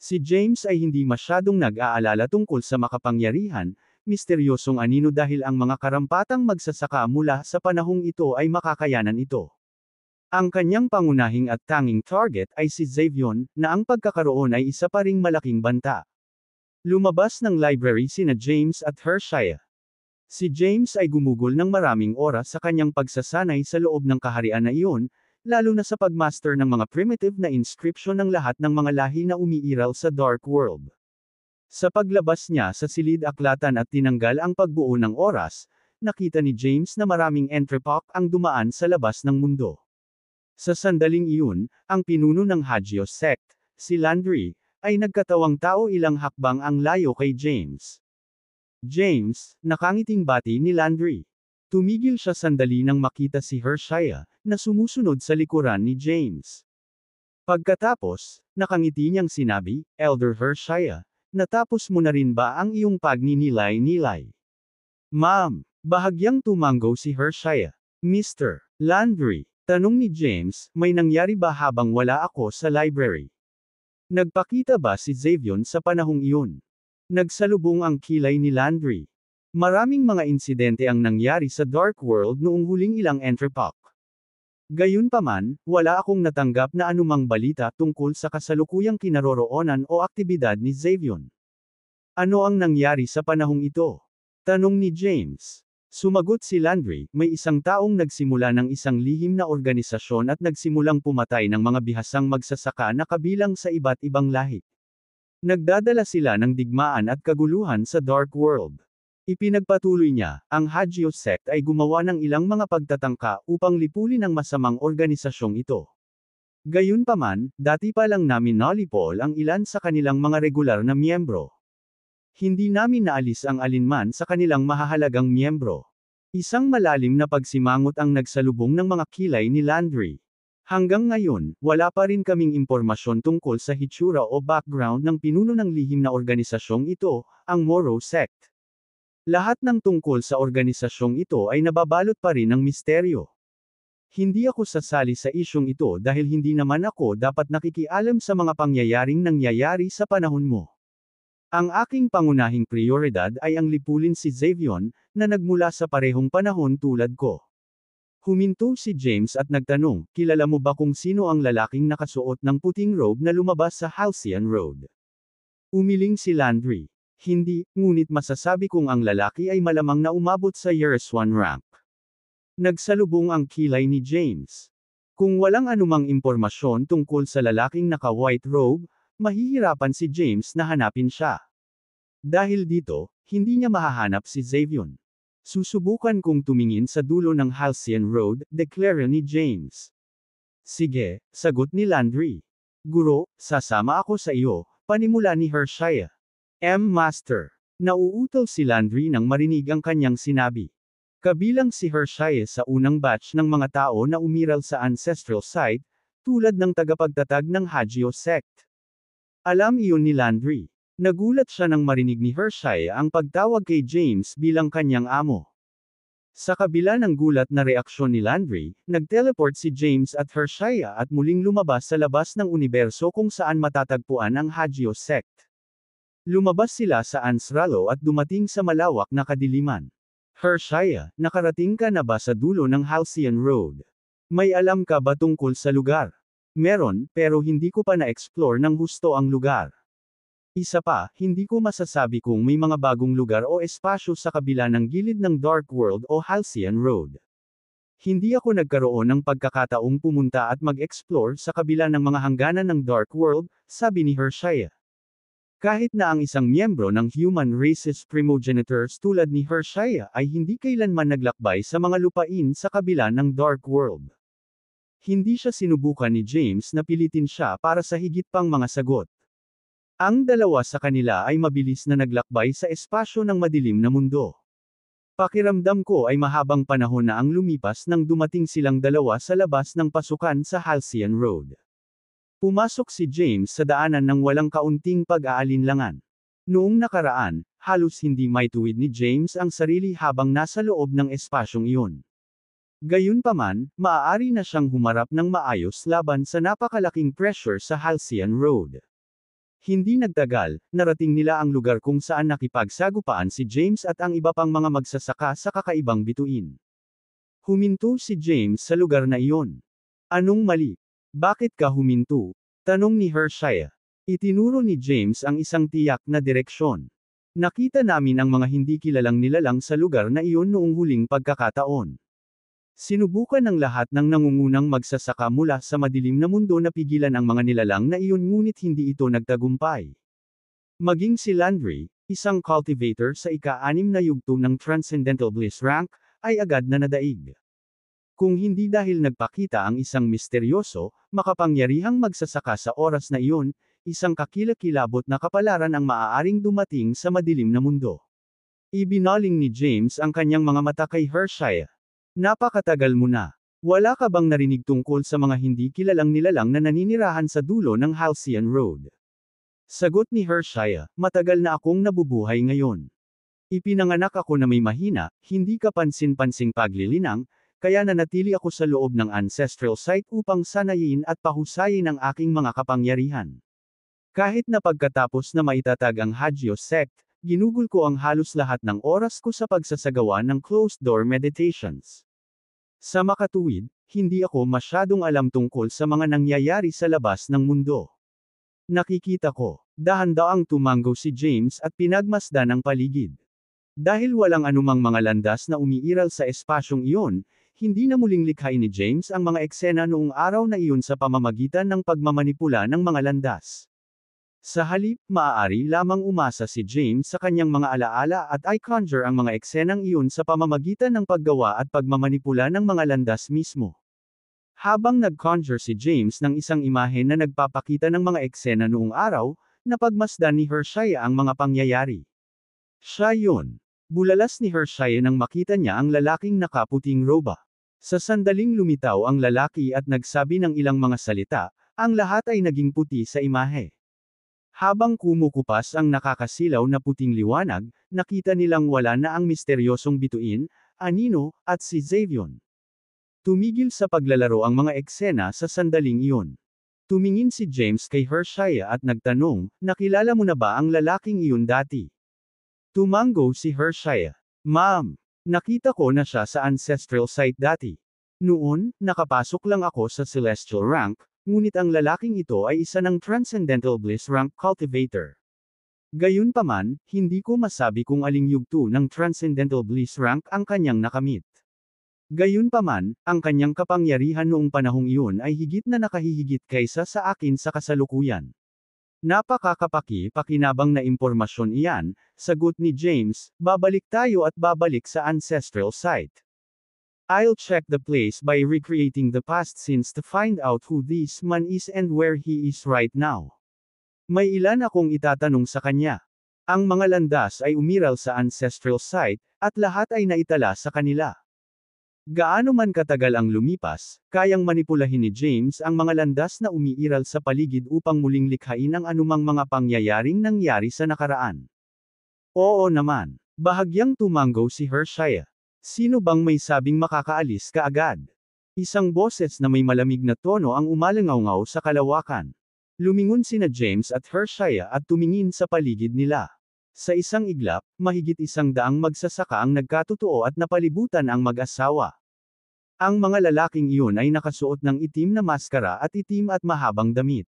Si James ay hindi masyadong nag-aalala tungkol sa makapangyarihan, misteryosong anino dahil ang mga karampatang magsasaka mula sa panahong ito ay makakayanan ito. Ang kanyang pangunahing at tanging target ay si Xavion, na ang pagkakaroon ay isa pa ring malaking banta. Lumabas ng library sina James at Hershaya. Si James ay gumugol ng maraming oras sa kanyang pagsasanay sa loob ng kaharian na iyon, lalo na sa pagmaster ng mga primitive na inscription ng lahat ng mga lahi na umiiral sa Dark World. Sa paglabas niya sa silid aklatan at tinanggal ang pagbuo ng oras, nakita ni James na maraming entrepok ang dumaan sa labas ng mundo. Sa sandaling iyon, ang pinuno ng Hagios sect, si Landry, ay nagkatawang tao ilang hakbang ang layo kay James. James, nakangiting bati ni Landry. Tumigil siya sandali nang makita si Hershaya, na sumusunod sa likuran ni James. Pagkatapos, nakangiti niyang sinabi, Elder Hershaya, natapos mo na rin ba ang iyong pagninilay-nilay? Ma'am, bahagyang tumanggo si Hershaya. Mr. Landry, tanong ni James, may nangyari ba habang wala ako sa library? Nagpakita ba si Xavion sa panahong iyon? Nagsalubong ang kilay ni Landry. Maraming mga insidente ang nangyari sa Dark World noong huling ilang entrepop. Gayunpaman, wala akong natanggap na anumang balita tungkol sa kasalukuyang kinaroroonan o aktibidad ni Xavion. Ano ang nangyari sa panahong ito? Tanong ni James. Sumagot si Landry, may isang taong nagsimula ng isang lihim na organisasyon at nagsimulang pumatay ng mga bihasang magsasaka na kabilang sa iba't ibang lahi. Nagdadala sila ng digmaan at kaguluhan sa Dark World. Ipinagpatuloy niya, ang Hagio sect ay gumawa ng ilang mga pagtatangka upang lipulin ang masamang organisasyong ito. Gayunpaman, dati pa lang namin nalipol ang ilan sa kanilang mga regular na miyembro. Hindi namin naalis ang alinman sa kanilang mahahalagang miyembro. Isang malalim na pagsimangot ang nagsalubong ng mga kilay ni Landry. Hanggang ngayon, wala pa rin kaming impormasyon tungkol sa hitsura o background ng pinuno ng lihim na organisasyong ito, ang Moro Sect. Lahat ng tungkol sa organisasyong ito ay nababalot pa rin ng misteryo. Hindi ako sasali sa isyong ito dahil hindi naman ako dapat nakikialam sa mga pangyayaring nangyayari sa panahon mo. Ang aking pangunahing prioridad ay ang lipulin si Xavion, na nagmula sa parehong panahon tulad ko. Huminto si James at nagtanong, kilala mo ba kung sino ang lalaking nakasuot ng puting robe na lumabas sa Halcyon Road? Umiling si Landry. Hindi, ngunit masasabi kong ang lalaki ay malamang na umabot sa Years 1 ramp. Nagsalubong ang kilay ni James. Kung walang anumang impormasyon tungkol sa lalaking naka-white robe, mahihirapan si James na hanapin siya. Dahil dito, hindi niya mahahanap si Xavion. Susubukan kong tumingin sa dulo ng Halcyon Road, declare ni James. Sige, sagot ni Landry. Guro, sasama ako sa iyo, panimula ni Hershaya. M. Master. Nauutol si Landry nang marinig ang kanyang sinabi. Kabilang si Hershaya sa unang batch ng mga tao na umiral sa ancestral site, tulad ng tagapagtatag ng Hagio sect. Alam iyon ni Landry. Nagulat siya nang marinig ni Hershey ang pagtawag kay James bilang kanyang amo. Sa kabila ng gulat na reaksyon ni Landry, nagteleport si James at Hershaya at muling lumabas sa labas ng universo kung saan matatagpuan ang Hagio sect. Lumabas sila sa Ansralo at dumating sa malawak na kadiliman. Hershaya, nakarating ka na ba sa dulo ng Halcyon Road? May alam ka ba tungkol sa lugar? Meron, pero hindi ko pa na-explore ng husto ang lugar. Isa pa, hindi ko masasabi kung may mga bagong lugar o espasyo sa kabila ng gilid ng Dark World o Halcyon Road. Hindi ako nagkaroon ng pagkakataong pumunta at mag-explore sa kabila ng mga hangganan ng Dark World, sabi ni Hershaya. Kahit na ang isang miyembro ng human races primogenitors tulad ni Hershaya ay hindi kailanman naglakbay sa mga lupain sa kabila ng Dark World. Hindi siya sinubukan ni James na pilitin siya para sa higit pang mga sagot. Ang dalawa sa kanila ay mabilis na naglakbay sa espasyo ng madilim na mundo. Pakiramdam ko ay mahabang panahon na ang lumipas nang dumating silang dalawa sa labas ng pasukan sa Halcyon Road. Pumasok si James sa daanan ng walang kaunting pag-aalinlangan. Noong nakaraan, halos hindi maituwid ni James ang sarili habang nasa loob ng espasyong iyon. Gayunpaman, maaari na siyang humarap ng maayos laban sa napakalaking pressure sa Halcyon Road. Hindi nagtagal, narating nila ang lugar kung saan nakipagsagupaan si James at ang iba pang mga magsasaka sa kakaibang bituin. Huminto si James sa lugar na iyon. Anong mali? Bakit ka huminto? Tanong ni Hershaya. Itinuro ni James ang isang tiyak na direksyon. Nakita namin ang mga hindi kilalang nilalang sa lugar na iyon noong huling pagkakataon. Sinubukan ng lahat ng nangungunang magsasaka mula sa madilim na mundo na pigilan ang mga nilalang na iyon ngunit hindi ito nagtagumpay. Maging si Landry, isang cultivator sa ika-anim na yugto ng Transcendental Bliss Rank, ay agad na nadaig. Kung hindi dahil nagpakita ang isang misteryoso, makapangyarihang magsasaka sa oras na iyon, isang kakilakilabot na kapalaran ang maaaring dumating sa madilim na mundo. Ibinaling ni James ang kanyang mga mata kay Hershaya, Napakatagal mo na. Wala ka bang narinig tungkol sa mga hindi kilalang nilalang na naninirahan sa dulo ng Halcyon Road? Sagot ni Hershaya, matagal na akong nabubuhay ngayon. Ipinanganak ako na may mahina, hindi kapansin-pansing paglilinang, kaya nanatili ako sa loob ng ancestral site upang sanayin at pahusayin ang aking mga kapangyarihan. Kahit na pagkatapos na maitatag ang Hagio sect, Ginugol ko ang halos lahat ng oras ko sa pagsasagawa ng closed-door meditations. Sa makatuwid, hindi ako masyadong alam tungkol sa mga nangyayari sa labas ng mundo. Nakikita ko, dahan-daang tumango si James at pinagmasdan ng paligid. Dahil walang anumang mga landas na umiiral sa espasyong iyon, hindi na muling likhain ni James ang mga eksena noong araw na iyon sa pamamagitan ng pagmamanipula ng mga landas. Sa halip, maaari lamang umasa si James sa kanyang mga alaala at i-conjure ang mga eksenang iyon sa pamamagitan ng paggawa at pagmamanipula ng mga landas mismo. Habang nag-conjure si James ng isang imahe na nagpapakita ng mga eksena noong araw, napagmasdan ni Hershaya ang mga pangyayari. Siya yun. Bulalas ni Hershaya nang makita niya ang lalaking nakaputing roba. Sa sandaling lumitaw ang lalaki at nagsabi ng ilang mga salita, ang lahat ay naging puti sa imahe. Habang kumukupas ang nakakasilaw na puting liwanag, nakita nilang wala na ang misteryosong bituin, Anino, at si Xavion. Tumigil sa paglalaro ang mga eksena sa sandaling iyon. Tumingin si James kay Hershaya at nagtanong, nakilala mo na ba ang lalaking iyon dati? Tumango si Hershaya. Ma'am, nakita ko na siya sa ancestral site dati. Noon, nakapasok lang ako sa celestial rank, Ngunit ang lalaking ito ay isa ng Transcendental Bliss Rank Cultivator. Gayunpaman, hindi ko masabi kung aling yugto ng Transcendental Bliss Rank ang kanyang nakamit. Gayunpaman, ang kanyang kapangyarihan noong panahong iyon ay higit na nakahihigit kaysa sa akin sa kasalukuyan. Napakakapaki-pakinabang na impormasyon iyan, sagot ni James, babalik tayo at babalik sa ancestral site. I'll check the place by recreating the past scenes to find out who this man is and where he is right now. May ilan akong itatanong sa kanya. Ang mga landas ay umiral sa ancestral site, at lahat ay naitala sa kanila. Gaano man katagal ang lumipas, kayang manipulahin ni James ang mga landas na umiiral sa paligid upang muling likhain ang anumang mga pangyayaring nangyari sa nakaraan. Oo naman, bahagyang tumanggaw si Hershaya. Sino bang may sabing makakaalis ka agad? Isang boses na may malamig na tono ang umalangaw sa kalawakan. Lumingon sina James at Hershaya at tumingin sa paligid nila. Sa isang iglap, mahigit isang daang magsasaka ang nagkatotoo at napalibutan ang mag-asawa. Ang mga lalaking iyon ay nakasuot ng itim na maskara at itim at mahabang damit.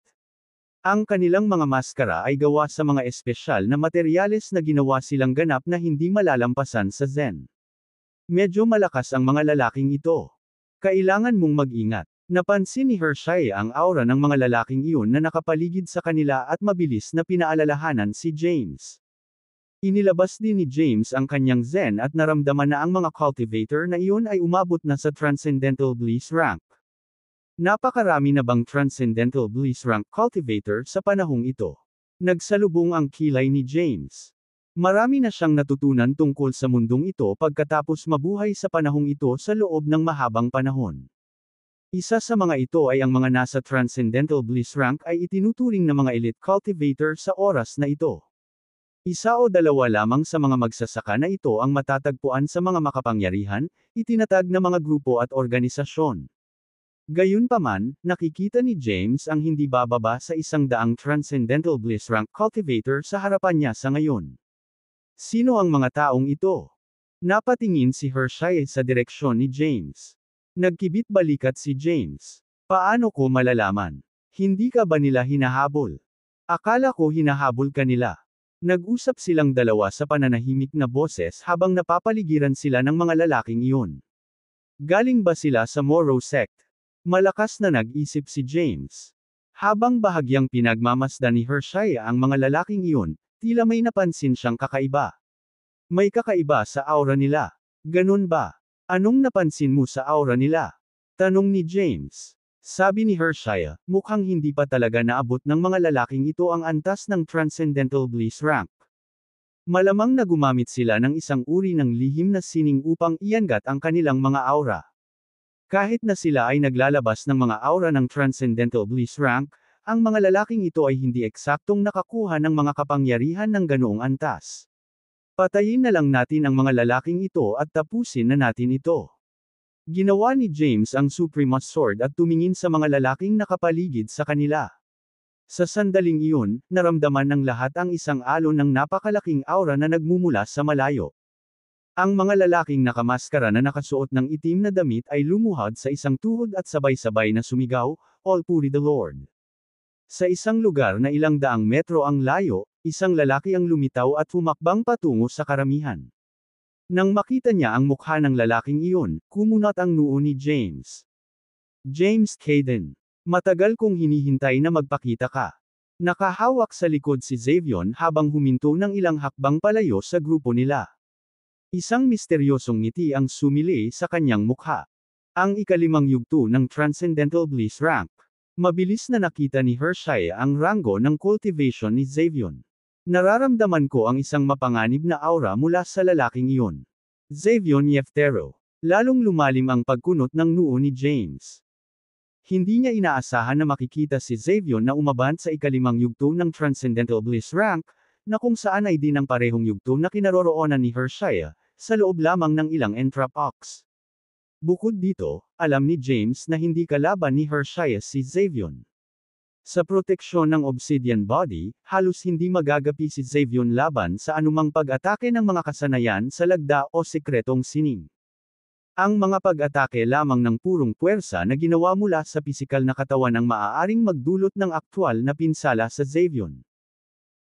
Ang kanilang mga maskara ay gawa sa mga espesyal na materyales na ginawa silang ganap na hindi malalampasan sa Zen. Medyo malakas ang mga lalaking ito. Kailangan mong mag-ingat. Napansin ni Hershey ang aura ng mga lalaking iyon na nakapaligid sa kanila at mabilis na pinaalalahanan si James. Inilabas din ni James ang kanyang zen at naramdaman na ang mga cultivator na iyon ay umabot na sa Transcendental Bliss Rank. Napakarami na bang Transcendental Bliss Rank cultivator sa panahong ito? Nagsalubong ang kilay ni James. Marami na siyang natutunan tungkol sa mundong ito pagkatapos mabuhay sa panahong ito sa loob ng mahabang panahon. Isa sa mga ito ay ang mga nasa Transcendental Bliss Rank ay itinuturing na mga elite cultivator sa oras na ito. Isa o dalawa lamang sa mga magsasaka na ito ang matatagpuan sa mga makapangyarihan, itinatag na mga grupo at organisasyon. Gayunpaman, nakikita ni James ang hindi bababa sa isang daang Transcendental Bliss Rank Cultivator sa harapan niya sa ngayon. Sino ang mga taong ito? Napatingin si Hershey sa direksyon ni James. Nagkibit balikat si James. Paano ko malalaman? Hindi ka ba nila hinahabol? Akala ko hinahabol ka nila. Nag-usap silang dalawa sa pananahimik na boses habang napapaligiran sila ng mga lalaking iyon. Galing ba sila sa Moro sect? Malakas na nag-isip si James. Habang bahagyang pinagmamasdan ni Hershey ang mga lalaking iyon, Tila may napansin siyang kakaiba. May kakaiba sa aura nila. Ganun ba? Anong napansin mo sa aura nila? Tanong ni James. Sabi ni Hershaya, mukhang hindi pa talaga naabot ng mga lalaking ito ang antas ng Transcendental Bliss Rank. Malamang na gumamit sila ng isang uri ng lihim na sining upang iangat ang kanilang mga aura. Kahit na sila ay naglalabas ng mga aura ng Transcendental Bliss Rank, ang mga lalaking ito ay hindi eksaktong nakakuha ng mga kapangyarihan ng ganoong antas. Patayin na lang natin ang mga lalaking ito at tapusin na natin ito. Ginawa ni James ang Supreme Sword at tumingin sa mga lalaking nakapaligid sa kanila. Sa sandaling iyon, naramdaman ng lahat ang isang alon ng napakalaking aura na nagmumula sa malayo. Ang mga lalaking nakamaskara na nakasuot ng itim na damit ay lumuhad sa isang tuhod at sabay-sabay na sumigaw, All Puri the Lord. Sa isang lugar na ilang daang metro ang layo, isang lalaki ang lumitaw at humakbang patungo sa karamihan. Nang makita niya ang mukha ng lalaking iyon, kumunot ang noo ni James. James Caden. Matagal kong hinihintay na magpakita ka. Nakahawak sa likod si Xavion habang huminto ng ilang hakbang palayo sa grupo nila. Isang misteryosong ngiti ang sumili sa kanyang mukha. Ang ikalimang yugto ng Transcendental Bliss Rank. Mabilis na nakita ni Hershey ang ranggo ng cultivation ni Xavion. Nararamdaman ko ang isang mapanganib na aura mula sa lalaking iyon. Xavion Yeftero. Lalong lumalim ang pagkunot ng noo ni James. Hindi niya inaasahan na makikita si Xavion na umaban sa ikalimang yugto ng Transcendental Bliss Rank, na kung saan ay din ang parehong yugto na kinaroroonan ni Hershaya, sa loob lamang ng ilang entrapox. Bukod dito, alam ni James na hindi kalaban ni Hershias si Xavion. Sa proteksyon ng Obsidian Body, halos hindi magagapi si Xavion laban sa anumang pag-atake ng mga kasanayan sa lagda o sekretong sining. Ang mga pag-atake lamang ng purong puwersa na ginawa mula sa pisikal na katawan ang maaaring magdulot ng aktwal na pinsala sa Xavion.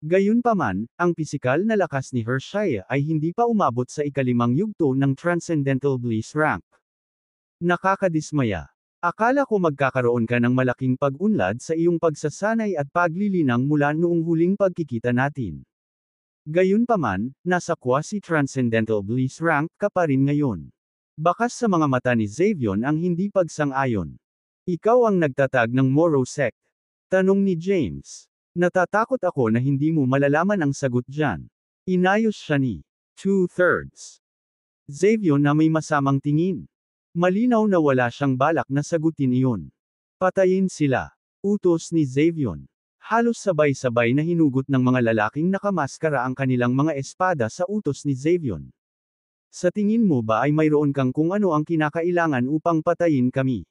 Gayunpaman, ang pisikal na lakas ni Hershaya ay hindi pa umabot sa ikalimang yugto ng Transcendental Bliss Rank. Nakakadismaya. Akala ko magkakaroon ka ng malaking pag-unlad sa iyong pagsasanay at paglilinang mula noong huling pagkikita natin. Gayunpaman, nasa quasi-transcendental bliss rank ka pa rin ngayon. Bakas sa mga mata ni Xavion ang hindi pagsang-ayon. Ikaw ang nagtatag ng Moro sect. Tanong ni James. Natatakot ako na hindi mo malalaman ang sagot dyan. Inayos siya ni two-thirds. Xavion na may masamang tingin. Malinaw na wala siyang balak na sagutin iyon. Patayin sila. Utos ni Xavion. Halos sabay-sabay na hinugot ng mga lalaking nakamaskara ang kanilang mga espada sa utos ni Xavion. Sa tingin mo ba ay mayroon kang kung ano ang kinakailangan upang patayin kami?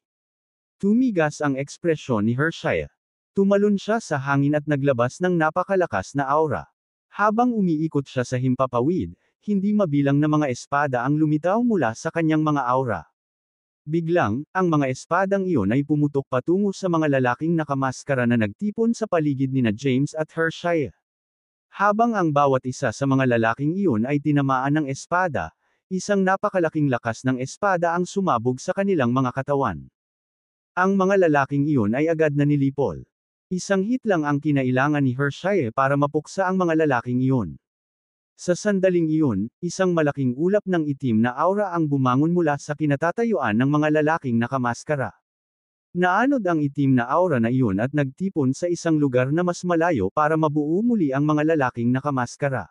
Tumigas ang ekspresyon ni Hershaya. Tumalon siya sa hangin at naglabas ng napakalakas na aura. Habang umiikot siya sa himpapawid, hindi mabilang na mga espada ang lumitaw mula sa kanyang mga aura. Biglang, ang mga espadang iyon ay pumutok patungo sa mga lalaking nakamaskara na nagtipon sa paligid ni na James at Hershaya. Habang ang bawat isa sa mga lalaking iyon ay tinamaan ng espada, isang napakalaking lakas ng espada ang sumabog sa kanilang mga katawan. Ang mga lalaking iyon ay agad na nilipol. Isang hit lang ang kinailangan ni Hershaya para mapuksa ang mga lalaking iyon. Sa sandaling iyon, isang malaking ulap ng itim na aura ang bumangon mula sa kinatatayuan ng mga lalaking nakamaskara. Naanod ang itim na aura na iyon at nagtipon sa isang lugar na mas malayo para mabuo muli ang mga lalaking nakamaskara.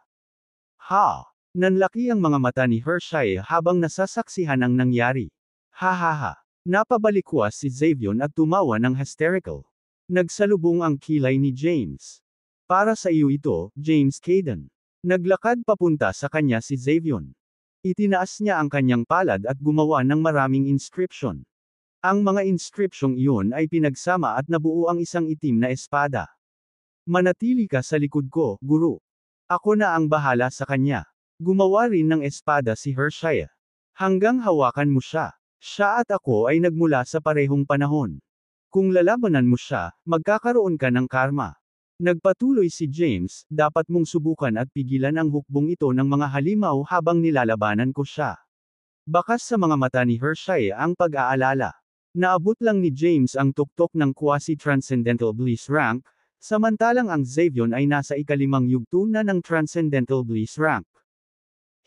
Ha! Nanlaki ang mga mata ni Hershey habang nasasaksihan ang nangyari. Ha ha ha! Napabalikwas si Xavion at tumawa ng hysterical. Nagsalubong ang kilay ni James. Para sa iyo ito, James Caden. Naglakad papunta sa kanya si Xavion. Itinaas niya ang kanyang palad at gumawa ng maraming inscription. Ang mga inscription iyon ay pinagsama at nabuo ang isang itim na espada. Manatili ka sa likod ko, guru. Ako na ang bahala sa kanya. Gumawa rin ng espada si Hershaya. Hanggang hawakan mo siya. Siya at ako ay nagmula sa parehong panahon. Kung lalabanan mo siya, magkakaroon ka ng karma. Nagpatuloy si James, dapat mong subukan at pigilan ang hukbong ito ng mga halimaw habang nilalabanan ko siya. Bakas sa mga mata ni Hershey ang pag-aalala. Naabot lang ni James ang tuktok ng quasi-transcendental bliss rank, samantalang ang Xavion ay nasa ikalimang yugto na ng transcendental bliss rank.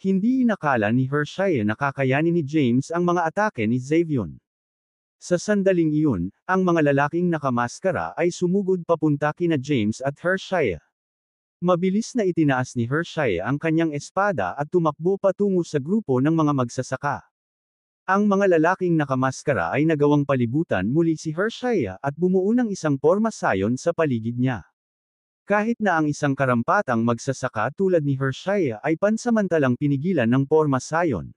Hindi inakala ni Hershey na kakayanin ni James ang mga atake ni Xavion. Sa sandaling iyon, ang mga lalaking nakamaskara ay sumugod papunta kina James at Hershaya. Mabilis na itinaas ni Hershaya ang kanyang espada at tumakbo patungo sa grupo ng mga magsasaka. Ang mga lalaking nakamaskara ay nagawang palibutan muli si Hershaya at bumuo ng isang pormasayon sa paligid niya. Kahit na ang isang karampatang magsasaka tulad ni Hershaya ay pansamantalang pinigilan ng pormasayon,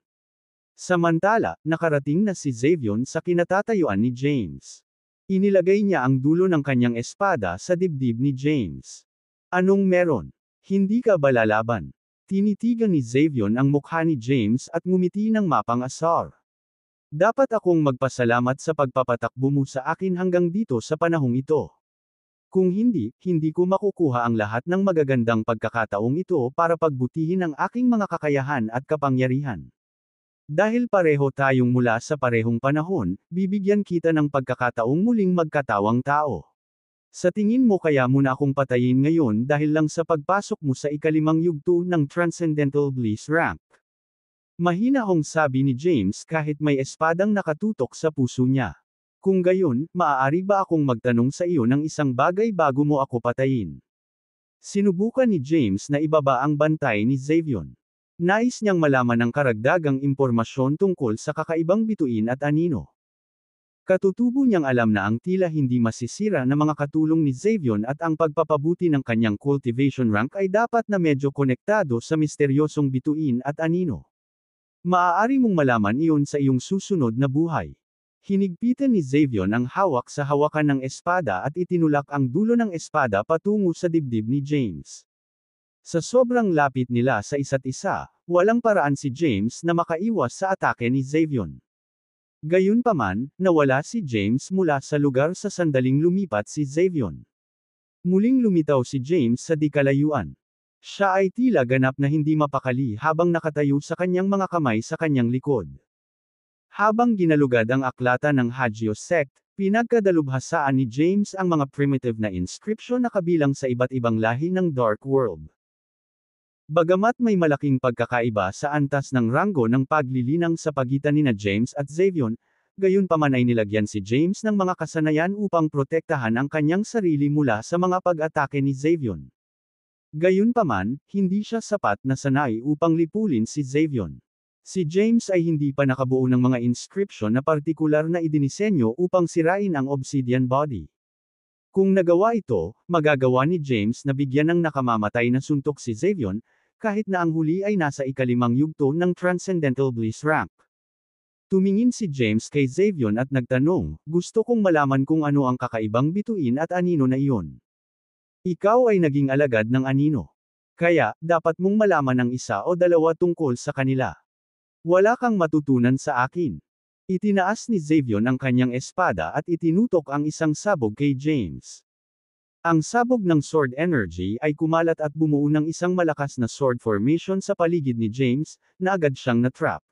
Samantala, nakarating na si Xavion sa kinatatayuan ni James. Inilagay niya ang dulo ng kanyang espada sa dibdib ni James. Anong meron? Hindi ka balalaban. Tinitigan ni Xavion ang mukha ni James at ngumiti ng mapang asar. Dapat akong magpasalamat sa pagpapatakbo mo sa akin hanggang dito sa panahong ito. Kung hindi, hindi ko makukuha ang lahat ng magagandang pagkakataong ito para pagbutihin ang aking mga kakayahan at kapangyarihan. Dahil pareho tayong mula sa parehong panahon, bibigyan kita ng pagkakataong muling magkatawang tao. Sa tingin mo kaya mo na akong patayin ngayon dahil lang sa pagpasok mo sa ikalimang yugto ng Transcendental Bliss Rank. Mahina hong sabi ni James kahit may espadang nakatutok sa puso niya. Kung gayon, maaari ba akong magtanong sa iyo ng isang bagay bago mo ako patayin? Sinubukan ni James na ibaba ang bantay ni Xavion. Nais niyang malaman ang karagdagang impormasyon tungkol sa kakaibang bituin at anino. Katutubo niyang alam na ang tila hindi masisira na mga katulong ni Xavion at ang pagpapabuti ng kanyang cultivation rank ay dapat na medyo konektado sa misteryosong bituin at anino. Maaari mong malaman iyon sa iyong susunod na buhay. Hinigpitan ni Xavion ang hawak sa hawakan ng espada at itinulak ang dulo ng espada patungo sa dibdib ni James. Sa sobrang lapit nila sa isa't isa, walang paraan si James na makaiwas sa atake ni Xavion. Gayunpaman, nawala si James mula sa lugar sa sandaling lumipat si Xavion. Muling lumitaw si James sa dikalayuan. Siya ay tila ganap na hindi mapakali habang nakatayo sa kanyang mga kamay sa kanyang likod. Habang ginalugad ang aklata ng Hagio sect, pinagkadalubhasaan ni James ang mga primitive na inscription na kabilang sa iba't ibang lahi ng Dark World. Bagamat may malaking pagkakaiba sa antas ng ranggo ng paglilinang sa pagitan nina James at Xavion, gayon paman ay nilagyan si James ng mga kasanayan upang protektahan ang kanyang sarili mula sa mga pag-atake ni Xavion. Gayunpaman, hindi siya sapat na sanay upang lipulin si Xavion. Si James ay hindi pa nakabuo ng mga inscription na partikular na idinisenyo upang sirain ang obsidian body. Kung nagawa ito, magagawa ni James na bigyan ng nakamamatay na suntok si Xavion, kahit na ang huli ay nasa ikalimang yugto ng Transcendental Bliss Ramp. Tumingin si James kay Xavion at nagtanong, gusto kong malaman kung ano ang kakaibang bituin at anino na iyon. Ikaw ay naging alagad ng anino. Kaya, dapat mong malaman ang isa o dalawa tungkol sa kanila. Wala kang matutunan sa akin. Itinaas ni Xavion ang kanyang espada at itinutok ang isang sabog kay James. Ang sabog ng sword energy ay kumalat at bumuo ng isang malakas na sword formation sa paligid ni James, na agad siyang natrap.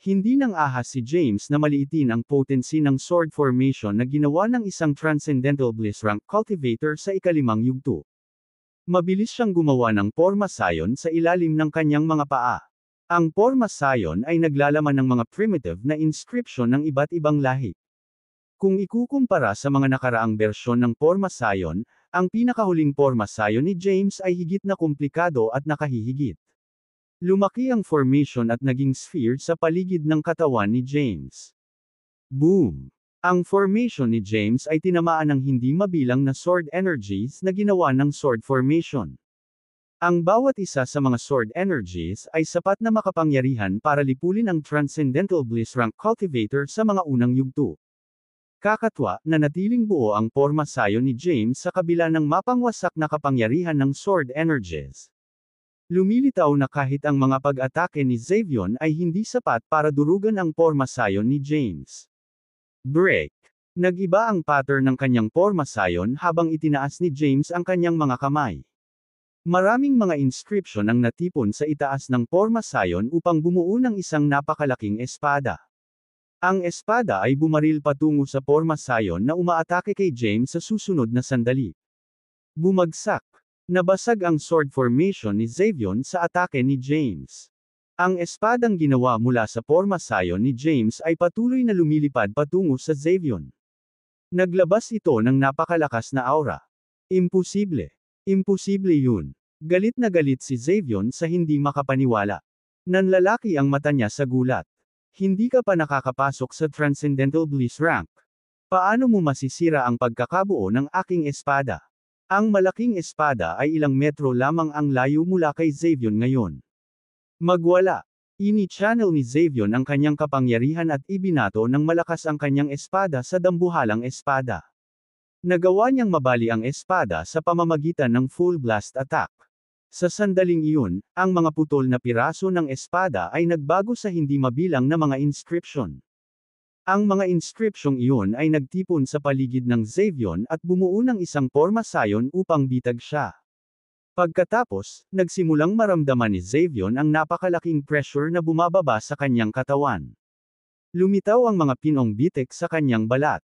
Hindi nang ahas si James na maliitin ang potency ng sword formation na ginawa ng isang Transcendental Bliss Rank Cultivator sa ikalimang yugto. Mabilis siyang gumawa ng forma sayon sa ilalim ng kanyang mga paa. Ang porma sayon ay naglalaman ng mga primitive na inscription ng iba't ibang lahi. Kung ikukumpara sa mga nakaraang bersyon ng porma sayon, ang pinakahuling porma sayon ni James ay higit na komplikado at nakahihigit. Lumaki ang formation at naging sphere sa paligid ng katawan ni James. Boom! Ang formation ni James ay tinamaan ng hindi mabilang na sword energies na ginawa ng sword formation. Ang bawat isa sa mga sword energies ay sapat na makapangyarihan para lipulin ang Transcendental Bliss Rank Cultivator sa mga unang yugto. Kakatwa, na natiling buo ang porma sayo ni James sa kabila ng mapangwasak na kapangyarihan ng sword energies. Lumilitaw na kahit ang mga pag-atake ni Xavion ay hindi sapat para durugan ang porma sayo ni James. Break. Nagiba ang pattern ng kanyang porma sayon habang itinaas ni James ang kanyang mga kamay. Maraming mga inscription ang natipon sa itaas ng forma Sayon upang bumuo ng isang napakalaking espada. Ang espada ay bumaril patungo sa forma Sayon na umaatake kay James sa susunod na sandali. Bumagsak. Nabasag ang sword formation ni Xavion sa atake ni James. Ang espadang ginawa mula sa forma Sayon ni James ay patuloy na lumilipad patungo sa Xavion. Naglabas ito ng napakalakas na aura. Imposible. Imposible yun. Galit na galit si Xavion sa hindi makapaniwala. Nanlalaki ang mata niya sa gulat. Hindi ka pa nakakapasok sa Transcendental Bliss Rank. Paano mo masisira ang pagkakabuo ng aking espada? Ang malaking espada ay ilang metro lamang ang layo mula kay Xavion ngayon. Magwala. Ini-channel ni Xavion ang kanyang kapangyarihan at ibinato ng malakas ang kanyang espada sa dambuhalang espada. Nagawa niyang mabali ang espada sa pamamagitan ng full blast attack. Sa sandaling iyon, ang mga putol na piraso ng espada ay nagbago sa hindi mabilang na mga inscription. Ang mga inscription iyon ay nagtipon sa paligid ng Xavion at bumuo ng isang forma sayon upang bitag siya. Pagkatapos, nagsimulang maramdaman ni Xavion ang napakalaking pressure na bumababa sa kanyang katawan. Lumitaw ang mga pinong bitik sa kanyang balat.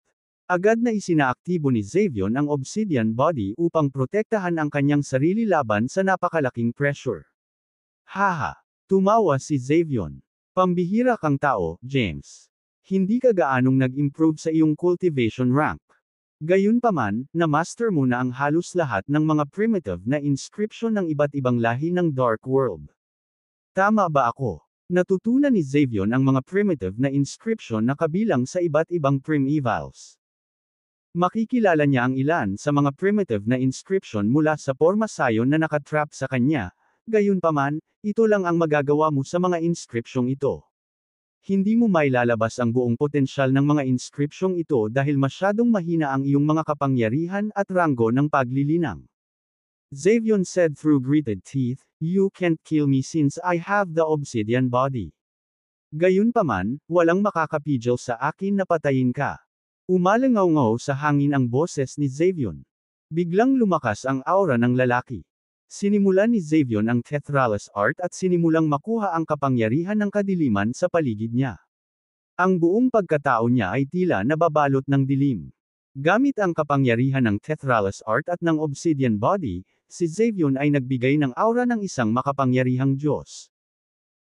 Agad na isinaaktibo ni Xavion ang obsidian body upang protektahan ang kanyang sarili laban sa napakalaking pressure. Haha! Tumawa si Xavion. Pambihira kang tao, James. Hindi ka gaanong nag-improve sa iyong cultivation rank. Gayunpaman, na-master mo na ang halos lahat ng mga primitive na inscription ng iba't ibang lahi ng Dark World. Tama ba ako? Natutunan ni Xavion ang mga primitive na inscription na kabilang sa iba't ibang primevals. Makikilala niya ang ilan sa mga primitive na inscription mula sa pormasayon na nakatrap sa kanya, gayunpaman, ito lang ang magagawa mo sa mga inscription ito. Hindi mo mailalabas ang buong potensyal ng mga inscription ito dahil masyadong mahina ang iyong mga kapangyarihan at ranggo ng paglilinang. Xavion said through gritted teeth, You can't kill me since I have the obsidian body. Gayunpaman, walang makakapigil sa akin na patayin ka. Umalangaw-ngaw sa hangin ang boses ni Xavion. Biglang lumakas ang aura ng lalaki. Sinimulan ni Xavion ang Tetralis art at sinimulang makuha ang kapangyarihan ng kadiliman sa paligid niya. Ang buong pagkatao niya ay tila nababalot ng dilim. Gamit ang kapangyarihan ng Tetralis art at ng Obsidian Body, si Xavion ay nagbigay ng aura ng isang makapangyarihang Diyos.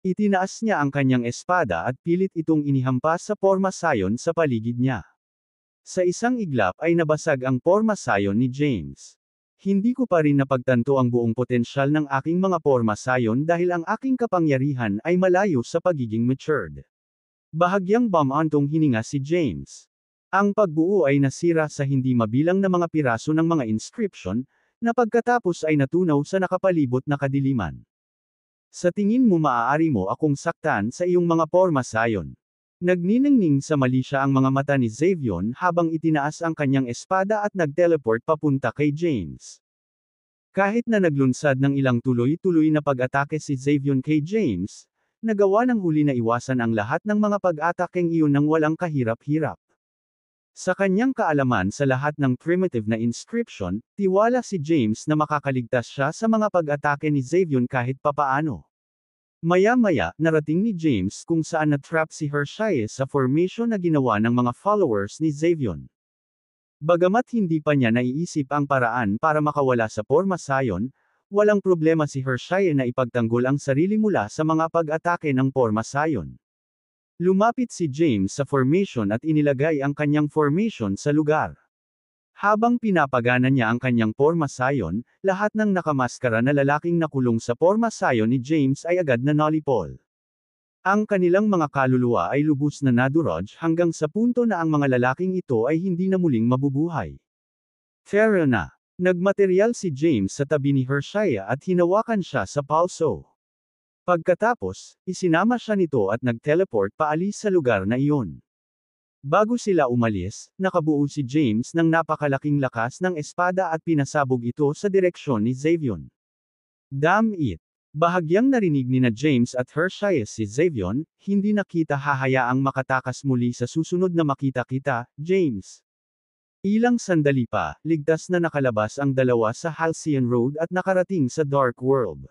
Itinaas niya ang kanyang espada at pilit itong inihampas sa porma sayon sa paligid niya. Sa isang iglap ay nabasag ang porma sayon ni James. Hindi ko pa rin napagtanto ang buong potensyal ng aking mga porma sayon dahil ang aking kapangyarihan ay malayo sa pagiging matured. Bahagyang bamantong hininga si James. Ang pagbuo ay nasira sa hindi mabilang na mga piraso ng mga inscription, na pagkatapos ay natunaw sa nakapalibot na kadiliman. Sa tingin mo maaari mo akong saktan sa iyong mga porma sayon. Nagniningning sa mali siya ang mga mata ni Xavion habang itinaas ang kanyang espada at nagteleport papunta kay James. Kahit na naglunsad ng ilang tuloy-tuloy na pag-atake si Xavion kay James, nagawa ng huli na iwasan ang lahat ng mga pag-atakeng iyon ng walang kahirap-hirap. Sa kanyang kaalaman sa lahat ng primitive na inscription, tiwala si James na makakaligtas siya sa mga pag-atake ni Xavion kahit papaano. Maya-maya, narating ni James kung saan na-trap si Hershey sa formation na ginawa ng mga followers ni Xavion. Bagamat hindi pa niya naiisip ang paraan para makawala sa pormasayon, walang problema si Hershey na ipagtanggol ang sarili mula sa mga pag-atake ng pormasayon. Lumapit si James sa formation at inilagay ang kanyang formation sa lugar. Habang pinapagana niya ang kanyang pormasayon, lahat ng nakamaskara na lalaking nakulong sa pormasayon ni James ay agad na nolipol. Ang kanilang mga kaluluwa ay lubos na nadurog hanggang sa punto na ang mga lalaking ito ay hindi na muling mabubuhay. Tara na! Nagmaterial si James sa tabi ni Hershaya at hinawakan siya sa palso. Pagkatapos, isinama siya nito at nag-teleport paalis sa lugar na iyon. Bago sila umalis, nakabuo si James ng napakalaking lakas ng espada at pinasabog ito sa direksyon ni Xavion. Damn it! Bahagyang narinig ni na James at Hershias si Xavion, hindi nakita hahayaang makatakas muli sa susunod na makita kita, James. Ilang sandali pa, ligtas na nakalabas ang dalawa sa Halcyon Road at nakarating sa Dark World.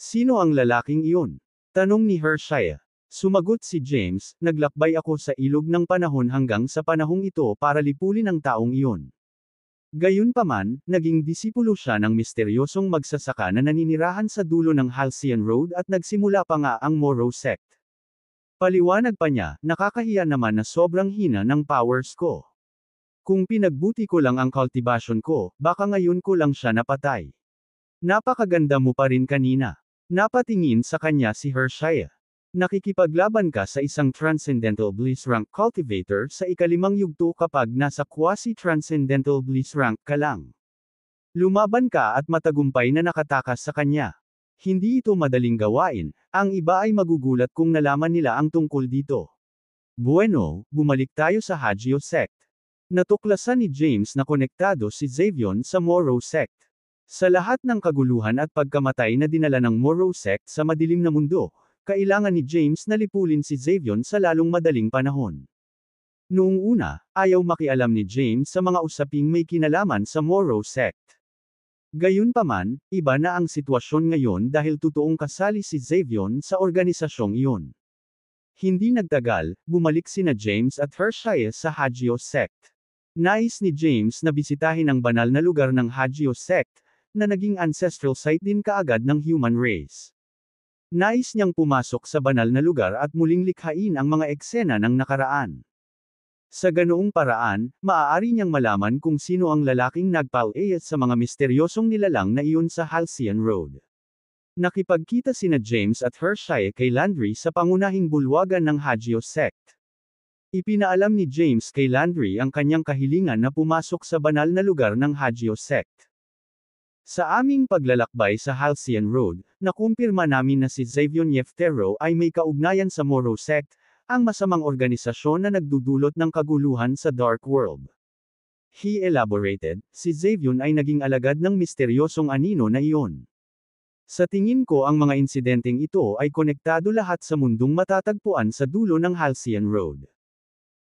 Sino ang lalaking iyon? Tanong ni Hershaya. Sumagot si James, naglakbay ako sa ilog ng panahon hanggang sa panahong ito para lipulin ang taong iyon. Gayunpaman, naging disipulo siya ng misteryosong magsasaka na naninirahan sa dulo ng Halcyon Road at nagsimula pa nga ang Morrow sect. Paliwanag pa niya, nakakahiya naman na sobrang hina ng powers ko. Kung pinagbuti ko lang ang cultivation ko, baka ngayon ko lang siya napatay. Napakaganda mo pa rin kanina. Napatingin sa kanya si Hershaya. Nakikipaglaban ka sa isang Transcendental Bliss Rank Cultivator sa ikalimang yugto kapag nasa quasi-Transcendental Bliss Rank ka lang. Lumaban ka at matagumpay na nakatakas sa kanya. Hindi ito madaling gawain, ang iba ay magugulat kung nalaman nila ang tungkol dito. Bueno, bumalik tayo sa Hagio Sect. Natuklasan ni James na konektado si Xavion sa Morrow Sect. Sa lahat ng kaguluhan at pagkamatay na dinala ng Morrow Sect sa madilim na mundo, kailangan ni James na lipulin si Xavion sa lalong madaling panahon. Noong una, ayaw makialam ni James sa mga usaping may kinalaman sa Morrow sect. Gayunpaman, iba na ang sitwasyon ngayon dahil totoong kasali si Xavion sa organisasyong iyon. Hindi nagtagal, bumalik sina James at Hershaya sa Hagio sect. Nais ni James na bisitahin ang banal na lugar ng Hagio sect, na naging ancestral site din kaagad ng human race. Nais niyang pumasok sa banal na lugar at muling likhain ang mga eksena ng nakaraan. Sa ganoong paraan, maaari niyang malaman kung sino ang lalaking nagpal at sa mga misteryosong nilalang na iyon sa Halcyon Road. Nakipagkita sina James at Hershey kay Landry sa pangunahing bulwagan ng Hagio sect. Ipinaalam ni James kay Landry ang kanyang kahilingan na pumasok sa banal na lugar ng Hagio sect. Sa aming paglalakbay sa Halcyon Road, nakumpirma namin na si Xavion Yeftero ay may kaugnayan sa Moro Sect, ang masamang organisasyon na nagdudulot ng kaguluhan sa Dark World. He elaborated, si Xavion ay naging alagad ng misteryosong anino na iyon. Sa tingin ko ang mga insidenteng ito ay konektado lahat sa mundong matatagpuan sa dulo ng Halcyon Road.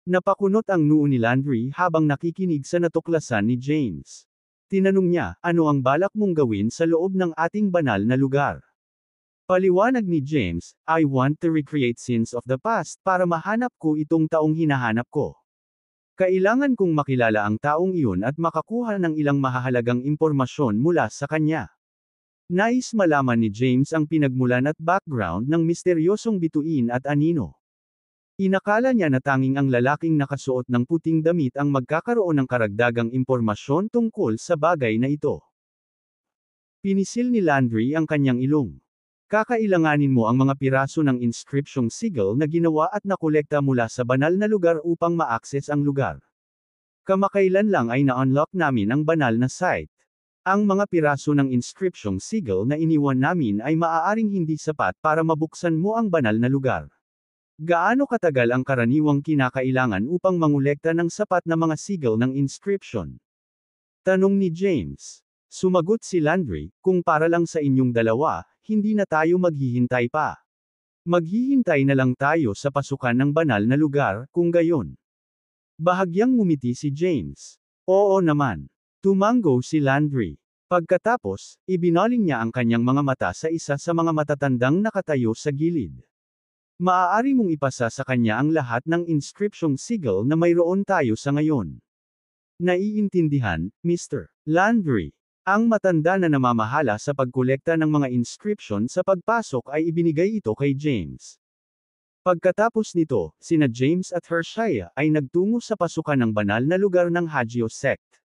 Napakunot ang noo ni Landry habang nakikinig sa natuklasan ni James. Tinanong niya, ano ang balak mong gawin sa loob ng ating banal na lugar? Paliwanag ni James, I want to recreate scenes of the past para mahanap ko itong taong hinahanap ko. Kailangan kong makilala ang taong iyon at makakuha ng ilang mahahalagang impormasyon mula sa kanya. Nais malaman ni James ang pinagmulan at background ng misteryosong bituin at anino. Inakala niya na tanging ang lalaking nakasuot ng puting damit ang magkakaroon ng karagdagang impormasyon tungkol sa bagay na ito. Pinisil ni Landry ang kanyang ilong. Kakailanganin mo ang mga piraso ng inscription sigil na ginawa at nakolekta mula sa banal na lugar upang ma-access ang lugar. Kamakailan lang ay na-unlock namin ang banal na site. Ang mga piraso ng inscription sigil na iniwan namin ay maaaring hindi sapat para mabuksan mo ang banal na lugar. Gaano katagal ang karaniwang kinakailangan upang mangulekta ng sapat na mga sigal ng inscription? Tanong ni James. Sumagot si Landry, kung para lang sa inyong dalawa, hindi na tayo maghihintay pa. Maghihintay na lang tayo sa pasukan ng banal na lugar, kung gayon. Bahagyang ngumiti si James. Oo naman. Tumango si Landry. Pagkatapos, ibinaling niya ang kanyang mga mata sa isa sa mga matatandang nakatayo sa gilid. Maaari mong ipasa sa kanya ang lahat ng inscription sigil na mayroon tayo sa ngayon. Naiintindihan, Mr. Landry. Ang matanda na namamahala sa pagkolekta ng mga inscription sa pagpasok ay ibinigay ito kay James. Pagkatapos nito, sina James at Hershaya ay nagtungo sa pasukan ng banal na lugar ng Hagio sect.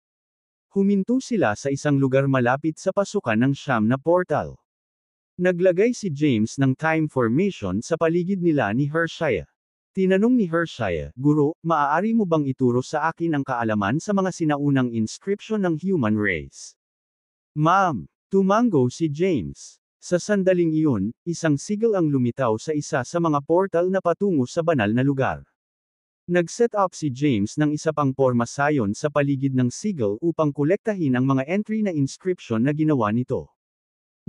Huminto sila sa isang lugar malapit sa pasukan ng siyam na portal. Naglagay si James ng time formation sa paligid nila ni Hershaya. Tinanong ni Hershaya, Guru, maaari mo bang ituro sa akin ang kaalaman sa mga sinaunang inscription ng human race? Ma'am, tumango si James. Sa sandaling iyon, isang sigil ang lumitaw sa isa sa mga portal na patungo sa banal na lugar. Nag-set up si James ng isa pang pormasayon sa paligid ng sigil upang kolektahin ang mga entry na inscription na ginawa nito.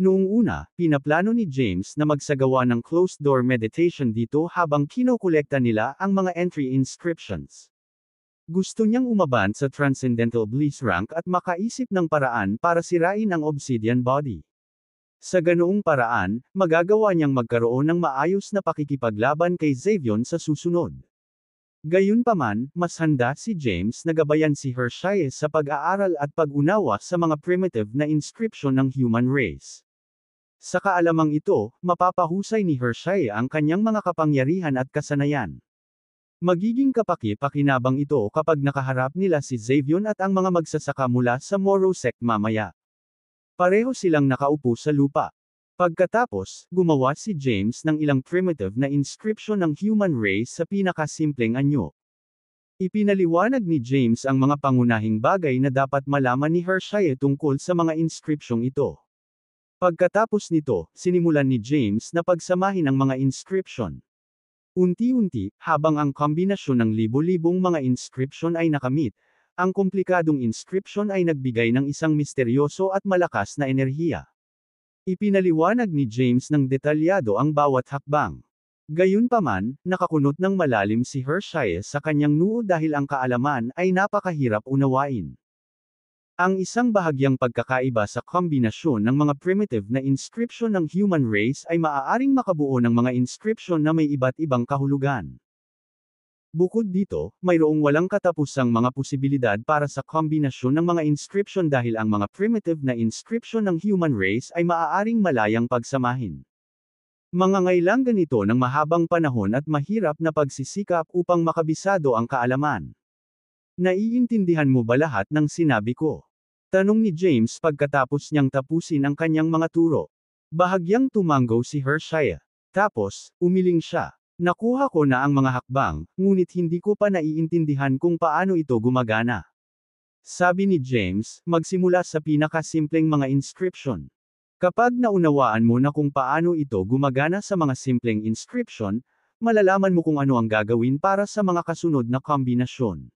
Noong una, pinaplano ni James na magsagawa ng closed-door meditation dito habang kinokolekta nila ang mga entry inscriptions. Gusto niyang umaban sa Transcendental Bliss Rank at makaisip ng paraan para sirain ang Obsidian Body. Sa ganoong paraan, magagawa niyang magkaroon ng maayos na pakikipaglaban kay Xavion sa susunod. Gayunpaman, mas handa si James na gabayan si Hershies sa pag-aaral at pag-unawa sa mga primitive na inscription ng human race. Sa kaalamang ito, mapapahusay ni Hershey ang kanyang mga kapangyarihan at kasanayan. Magiging kapaki-pakinabang ito kapag nakaharap nila si Xavion at ang mga magsasaka mula sa Morosek mamaya. Pareho silang nakaupo sa lupa. Pagkatapos, gumawa si James ng ilang primitive na inscription ng human race sa pinakasimpleng anyo. Ipinaliwanag ni James ang mga pangunahing bagay na dapat malaman ni Hershey tungkol sa mga inscription ito. Pagkatapos nito, sinimulan ni James na pagsamahin ang mga inscription. Unti-unti, habang ang kombinasyon ng libo-libong mga inscription ay nakamit, ang komplikadong inscription ay nagbigay ng isang misteryoso at malakas na enerhiya. Ipinaliwanag ni James ng detalyado ang bawat hakbang. Gayunpaman, nakakunot ng malalim si Hershier sa kanyang noo dahil ang kaalaman ay napakahirap unawain. Ang isang bahagyang pagkakaiba sa kombinasyon ng mga primitive na inscription ng human race ay maaaring makabuo ng mga inscription na may iba't ibang kahulugan. Bukod dito, mayroong walang katapusang mga posibilidad para sa kombinasyon ng mga inscription dahil ang mga primitive na inscription ng human race ay maaaring malayang pagsamahin. Mangangailang ganito ng mahabang panahon at mahirap na pagsisikap upang makabisado ang kaalaman. Naiintindihan mo ba lahat ng sinabi ko? Tanong ni James pagkatapos niyang tapusin ang kanyang mga turo. Bahagyang tumango si Hershaya. Tapos, umiling siya. Nakuha ko na ang mga hakbang, ngunit hindi ko pa naiintindihan kung paano ito gumagana. Sabi ni James, magsimula sa pinakasimpleng mga inscription. Kapag naunawaan mo na kung paano ito gumagana sa mga simpleng inscription, malalaman mo kung ano ang gagawin para sa mga kasunod na kombinasyon.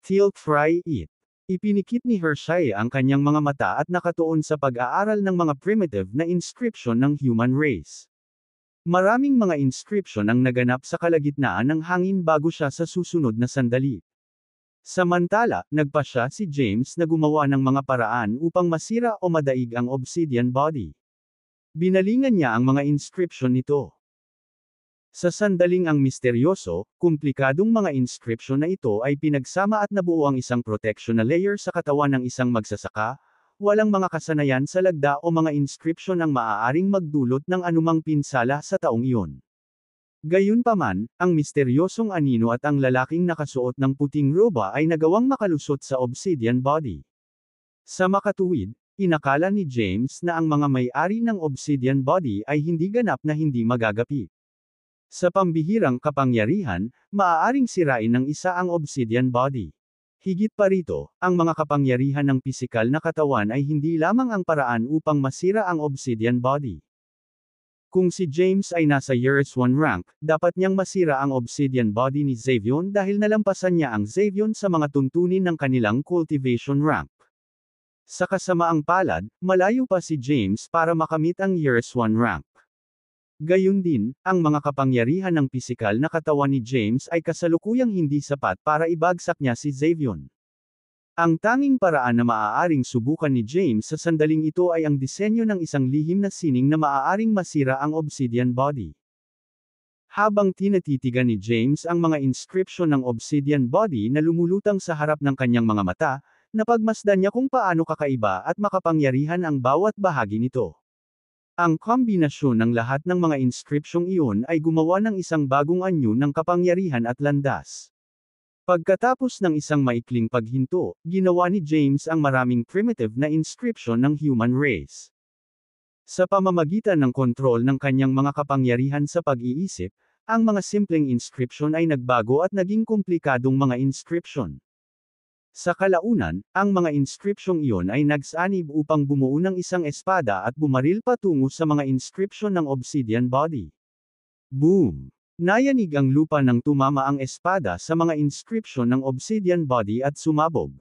Tilfry it. Ipinikit ni Hershey ang kanyang mga mata at nakatuon sa pag-aaral ng mga primitive na inscription ng human race. Maraming mga inscription ang naganap sa kalagitnaan ng hangin bago siya sa susunod na sandali. Samantala, nagpa siya si James na gumawa ng mga paraan upang masira o madaig ang obsidian body. Binalingan niya ang mga inscription nito. Sa sandaling ang misteryoso, komplikadong mga inscription na ito ay pinagsama at nabuo ang isang protection na layer sa katawan ng isang magsasaka, walang mga kasanayan sa lagda o mga inscription ang maaaring magdulot ng anumang pinsala sa taong iyon. Gayunpaman, ang misteryosong anino at ang lalaking nakasuot ng puting roba ay nagawang makalusot sa obsidian body. Sa makatuwid, inakala ni James na ang mga may-ari ng obsidian body ay hindi ganap na hindi magagapi. Sa pambihirang kapangyarihan, maaaring sirain ng isa ang obsidian body. Higit pa rito, ang mga kapangyarihan ng pisikal na katawan ay hindi lamang ang paraan upang masira ang obsidian body. Kung si James ay nasa Years 1 rank, dapat niyang masira ang obsidian body ni Xavion dahil nalampasan niya ang Xavion sa mga tuntunin ng kanilang cultivation rank. Sa kasamaang palad, malayo pa si James para makamit ang Years 1 rank. Gayun din, ang mga kapangyarihan ng pisikal na katawan ni James ay kasalukuyang hindi sapat para ibagsak niya si Xavion. Ang tanging paraan na maaaring subukan ni James sa sandaling ito ay ang disenyo ng isang lihim na sining na maaaring masira ang obsidian body. Habang tinatitigan ni James ang mga inscription ng obsidian body na lumulutang sa harap ng kanyang mga mata, napagmasdan niya kung paano kakaiba at makapangyarihan ang bawat bahagi nito. Ang kombinasyon ng lahat ng mga inskripsyong iyon ay gumawa ng isang bagong anyo ng kapangyarihan at landas. Pagkatapos ng isang maikling paghinto, ginawa ni James ang maraming primitive na inscription ng human race. Sa pamamagitan ng kontrol ng kanyang mga kapangyarihan sa pag-iisip, ang mga simpleng inscription ay nagbago at naging komplikadong mga inscription. Sa kalaunan, ang mga inscription iyon ay nagsanib upang bumuo ng isang espada at bumaril patungo sa mga inscription ng obsidian body. Boom! Nayanig ang lupa nang tumama ang espada sa mga inscription ng obsidian body at sumabog.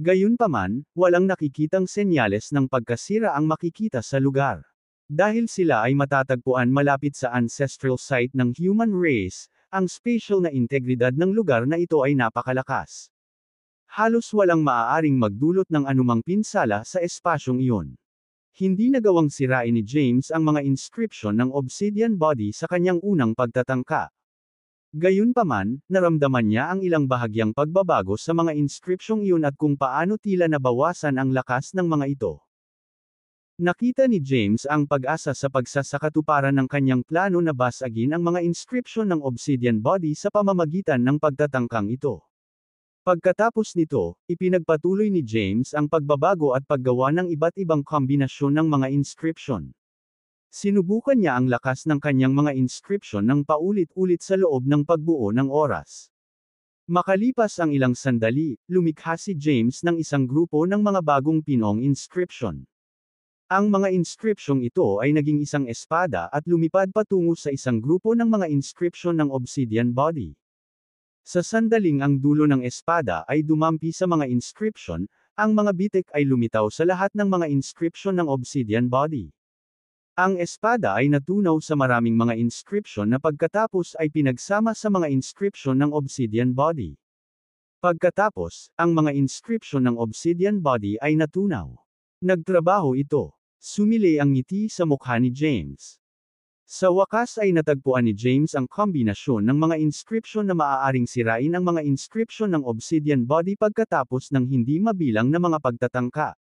Gayunpaman, walang nakikitang senyales ng pagkasira ang makikita sa lugar. Dahil sila ay matatagpuan malapit sa ancestral site ng human race, ang spatial na integridad ng lugar na ito ay napakalakas halos walang maaaring magdulot ng anumang pinsala sa espasyong iyon. Hindi nagawang sirain ni James ang mga inscription ng obsidian body sa kanyang unang pagtatangka. Gayunpaman, naramdaman niya ang ilang bahagyang pagbabago sa mga inscription iyon at kung paano tila nabawasan ang lakas ng mga ito. Nakita ni James ang pag-asa sa pagsasakatuparan ng kanyang plano na basagin ang mga inscription ng obsidian body sa pamamagitan ng pagtatangkang ito. Pagkatapos nito, ipinagpatuloy ni James ang pagbabago at paggawa ng iba't ibang kombinasyon ng mga inscription. Sinubukan niya ang lakas ng kanyang mga inscription ng paulit-ulit sa loob ng pagbuo ng oras. Makalipas ang ilang sandali, lumikha si James ng isang grupo ng mga bagong pinong inscription. Ang mga inscription ito ay naging isang espada at lumipad patungo sa isang grupo ng mga inscription ng obsidian body. Sa sandaling ang dulo ng espada ay dumampi sa mga inscription, ang mga bitik ay lumitaw sa lahat ng mga inscription ng obsidian body. Ang espada ay natunaw sa maraming mga inscription na pagkatapos ay pinagsama sa mga inscription ng obsidian body. Pagkatapos, ang mga inscription ng obsidian body ay natunaw. Nagtrabaho ito. Sumili ang ngiti sa mukha ni James. Sa wakas ay natagpuan ni James ang kombinasyon ng mga inscription na maaaring sirain ang mga inscription ng obsidian body pagkatapos ng hindi mabilang na mga pagtatangka.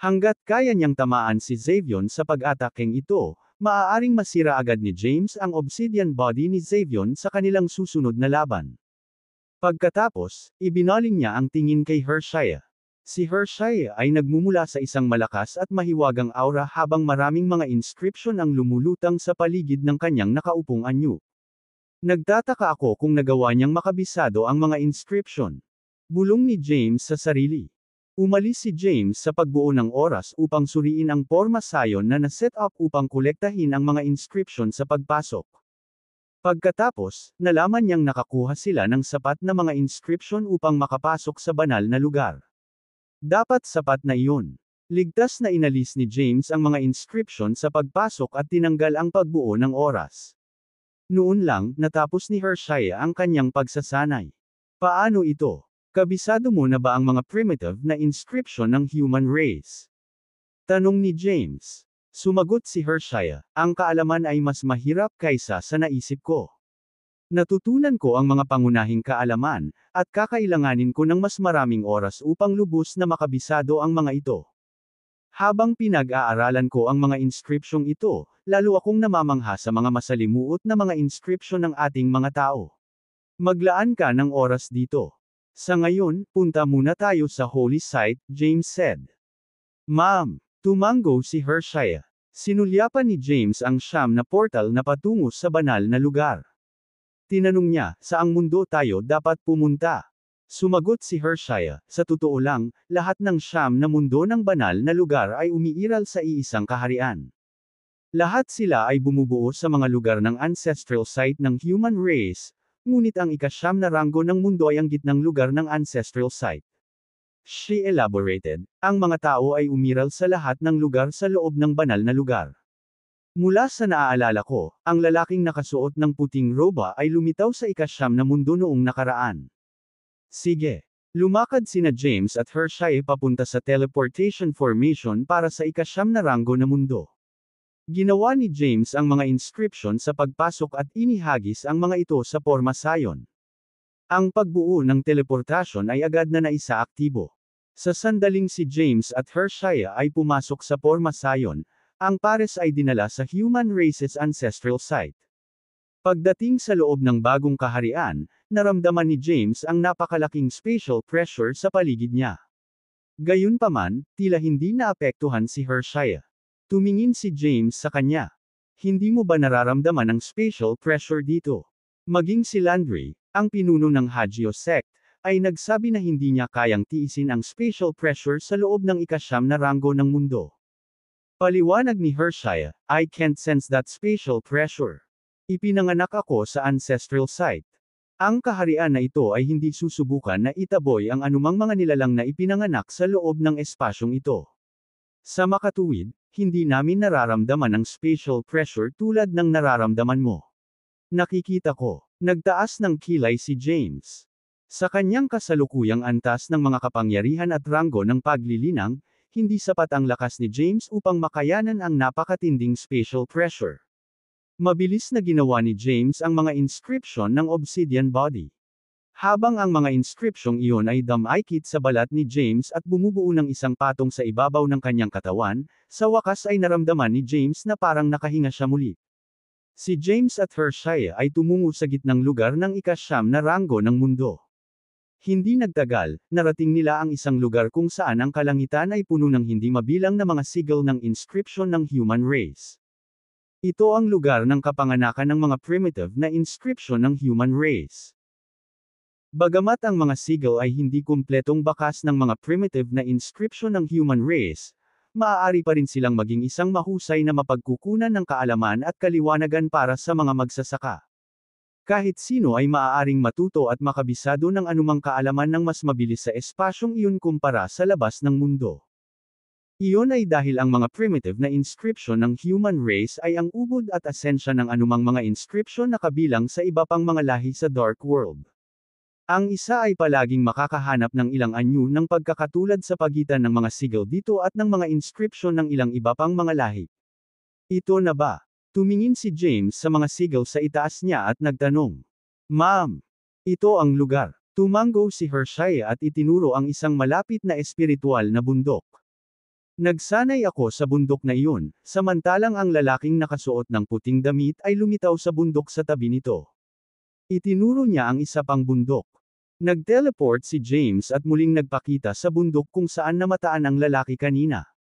Hanggat kaya niyang tamaan si Xavion sa pag-atakeng ito, maaaring masira agad ni James ang obsidian body ni Xavion sa kanilang susunod na laban. Pagkatapos, ibinaling niya ang tingin kay Hershaya. Si Hershey ay nagmumula sa isang malakas at mahiwagang aura habang maraming mga inscription ang lumulutang sa paligid ng kanyang nakaupong anyo. Nagtataka ako kung nagawa niyang makabisado ang mga inscription. Bulong ni James sa sarili. Umalis si James sa pagbuo ng oras upang suriin ang forma sayon na na-set up upang kolektahin ang mga inscription sa pagpasok. Pagkatapos, nalaman niyang nakakuha sila ng sapat na mga inscription upang makapasok sa banal na lugar. Dapat sapat na iyon. Ligtas na inalis ni James ang mga inscription sa pagpasok at tinanggal ang pagbuo ng oras. Noon lang, natapos ni Hershaya ang kanyang pagsasanay. Paano ito? Kabisado mo na ba ang mga primitive na inscription ng human race? Tanong ni James. Sumagot si Hershaya, ang kaalaman ay mas mahirap kaysa sa naisip ko. Natutunan ko ang mga pangunahing kaalaman, at kakailanganin ko ng mas maraming oras upang lubos na makabisado ang mga ito. Habang pinag-aaralan ko ang mga inscription ito, lalo akong namamangha sa mga masalimuot na mga inscription ng ating mga tao. Maglaan ka ng oras dito. Sa ngayon, punta muna tayo sa holy site, James said. Ma'am, tumango si Hershaya. Sinulyapan ni James ang siyam na portal na patungo sa banal na lugar. Tinanong niya, saang mundo tayo dapat pumunta? Sumagot si Hershaya, sa totoo lang, lahat ng siyam na mundo ng banal na lugar ay umiiral sa iisang kaharian. Lahat sila ay bumubuo sa mga lugar ng ancestral site ng human race, ngunit ang ikasyam na ranggo ng mundo ay ang gitnang lugar ng ancestral site. She elaborated, ang mga tao ay umiral sa lahat ng lugar sa loob ng banal na lugar. Mula sa naaalala ko, ang lalaking nakasuot ng puting roba ay lumitaw sa ikasyam na mundo noong nakaraan. Sige. Lumakad sina James at Hershey papunta sa teleportation formation para sa ikasyam na ranggo na mundo. Ginawa ni James ang mga inscription sa pagpasok at inihagis ang mga ito sa forma sayon. Ang pagbuo ng teleportasyon ay agad na naisa aktibo. Sa sandaling si James at Hershaya ay pumasok sa forma sayon, ang pares ay dinala sa human race's ancestral site. Pagdating sa loob ng bagong kaharian, naramdaman ni James ang napakalaking spatial pressure sa paligid niya. Gayunpaman, tila hindi naapektuhan si Hershaya. Tumingin si James sa kanya. Hindi mo ba nararamdaman ang spatial pressure dito? Maging si Landry, ang pinuno ng Hagio sect, ay nagsabi na hindi niya kayang tiisin ang spatial pressure sa loob ng ikasyam na ranggo ng mundo. Paliwanag ni Hershaya, I can't sense that spatial pressure. Ipinanganak ako sa ancestral site. Ang kaharian na ito ay hindi susubukan na itaboy ang anumang mga nilalang na ipinanganak sa loob ng espasyong ito. Sa makatuwid, hindi namin nararamdaman ang spatial pressure tulad ng nararamdaman mo. Nakikita ko, nagtaas ng kilay si James. Sa kanyang kasalukuyang antas ng mga kapangyarihan at ranggo ng paglilinang, hindi sapat ang lakas ni James upang makayanan ang napakatinding spatial pressure. Mabilis na ginawa ni James ang mga inscription ng obsidian body. Habang ang mga inskripsyong iyon ay damaykit sa balat ni James at bumubuo ng isang patong sa ibabaw ng kanyang katawan, sa wakas ay naramdaman ni James na parang nakahinga siya muli. Si James at Hershaya ay tumungo sa gitnang lugar ng ikasyam na ranggo ng mundo. Hindi nagtagal, narating nila ang isang lugar kung saan ang kalangitan ay puno ng hindi mabilang na mga sigil ng inscription ng human race. Ito ang lugar ng kapanganakan ng mga primitive na inscription ng human race. Bagamat ang mga sigil ay hindi kumpletong bakas ng mga primitive na inscription ng human race, maaari pa rin silang maging isang mahusay na mapagkukunan ng kaalaman at kaliwanagan para sa mga magsasaka. Kahit sino ay maaaring matuto at makabisado ng anumang kaalaman ng mas mabilis sa espasyong iyon kumpara sa labas ng mundo. Iyon ay dahil ang mga primitive na inscription ng human race ay ang ubod at asensya ng anumang mga inscription na kabilang sa iba pang mga lahi sa Dark World. Ang isa ay palaging makakahanap ng ilang anyo ng pagkakatulad sa pagitan ng mga sigil dito at ng mga inscription ng ilang iba pang mga lahi. Ito na ba? Tumingin si James sa mga sigaw sa itaas niya at nagtanong. Ma'am! Ito ang lugar. Tumanggo si Hershey at itinuro ang isang malapit na espiritual na bundok. Nagsanay ako sa bundok na iyon, samantalang ang lalaking nakasuot ng puting damit ay lumitaw sa bundok sa tabi nito. Itinuro niya ang isa pang bundok. Nagteleport si James at muling nagpakita sa bundok kung saan namataan ang lalaki kanina.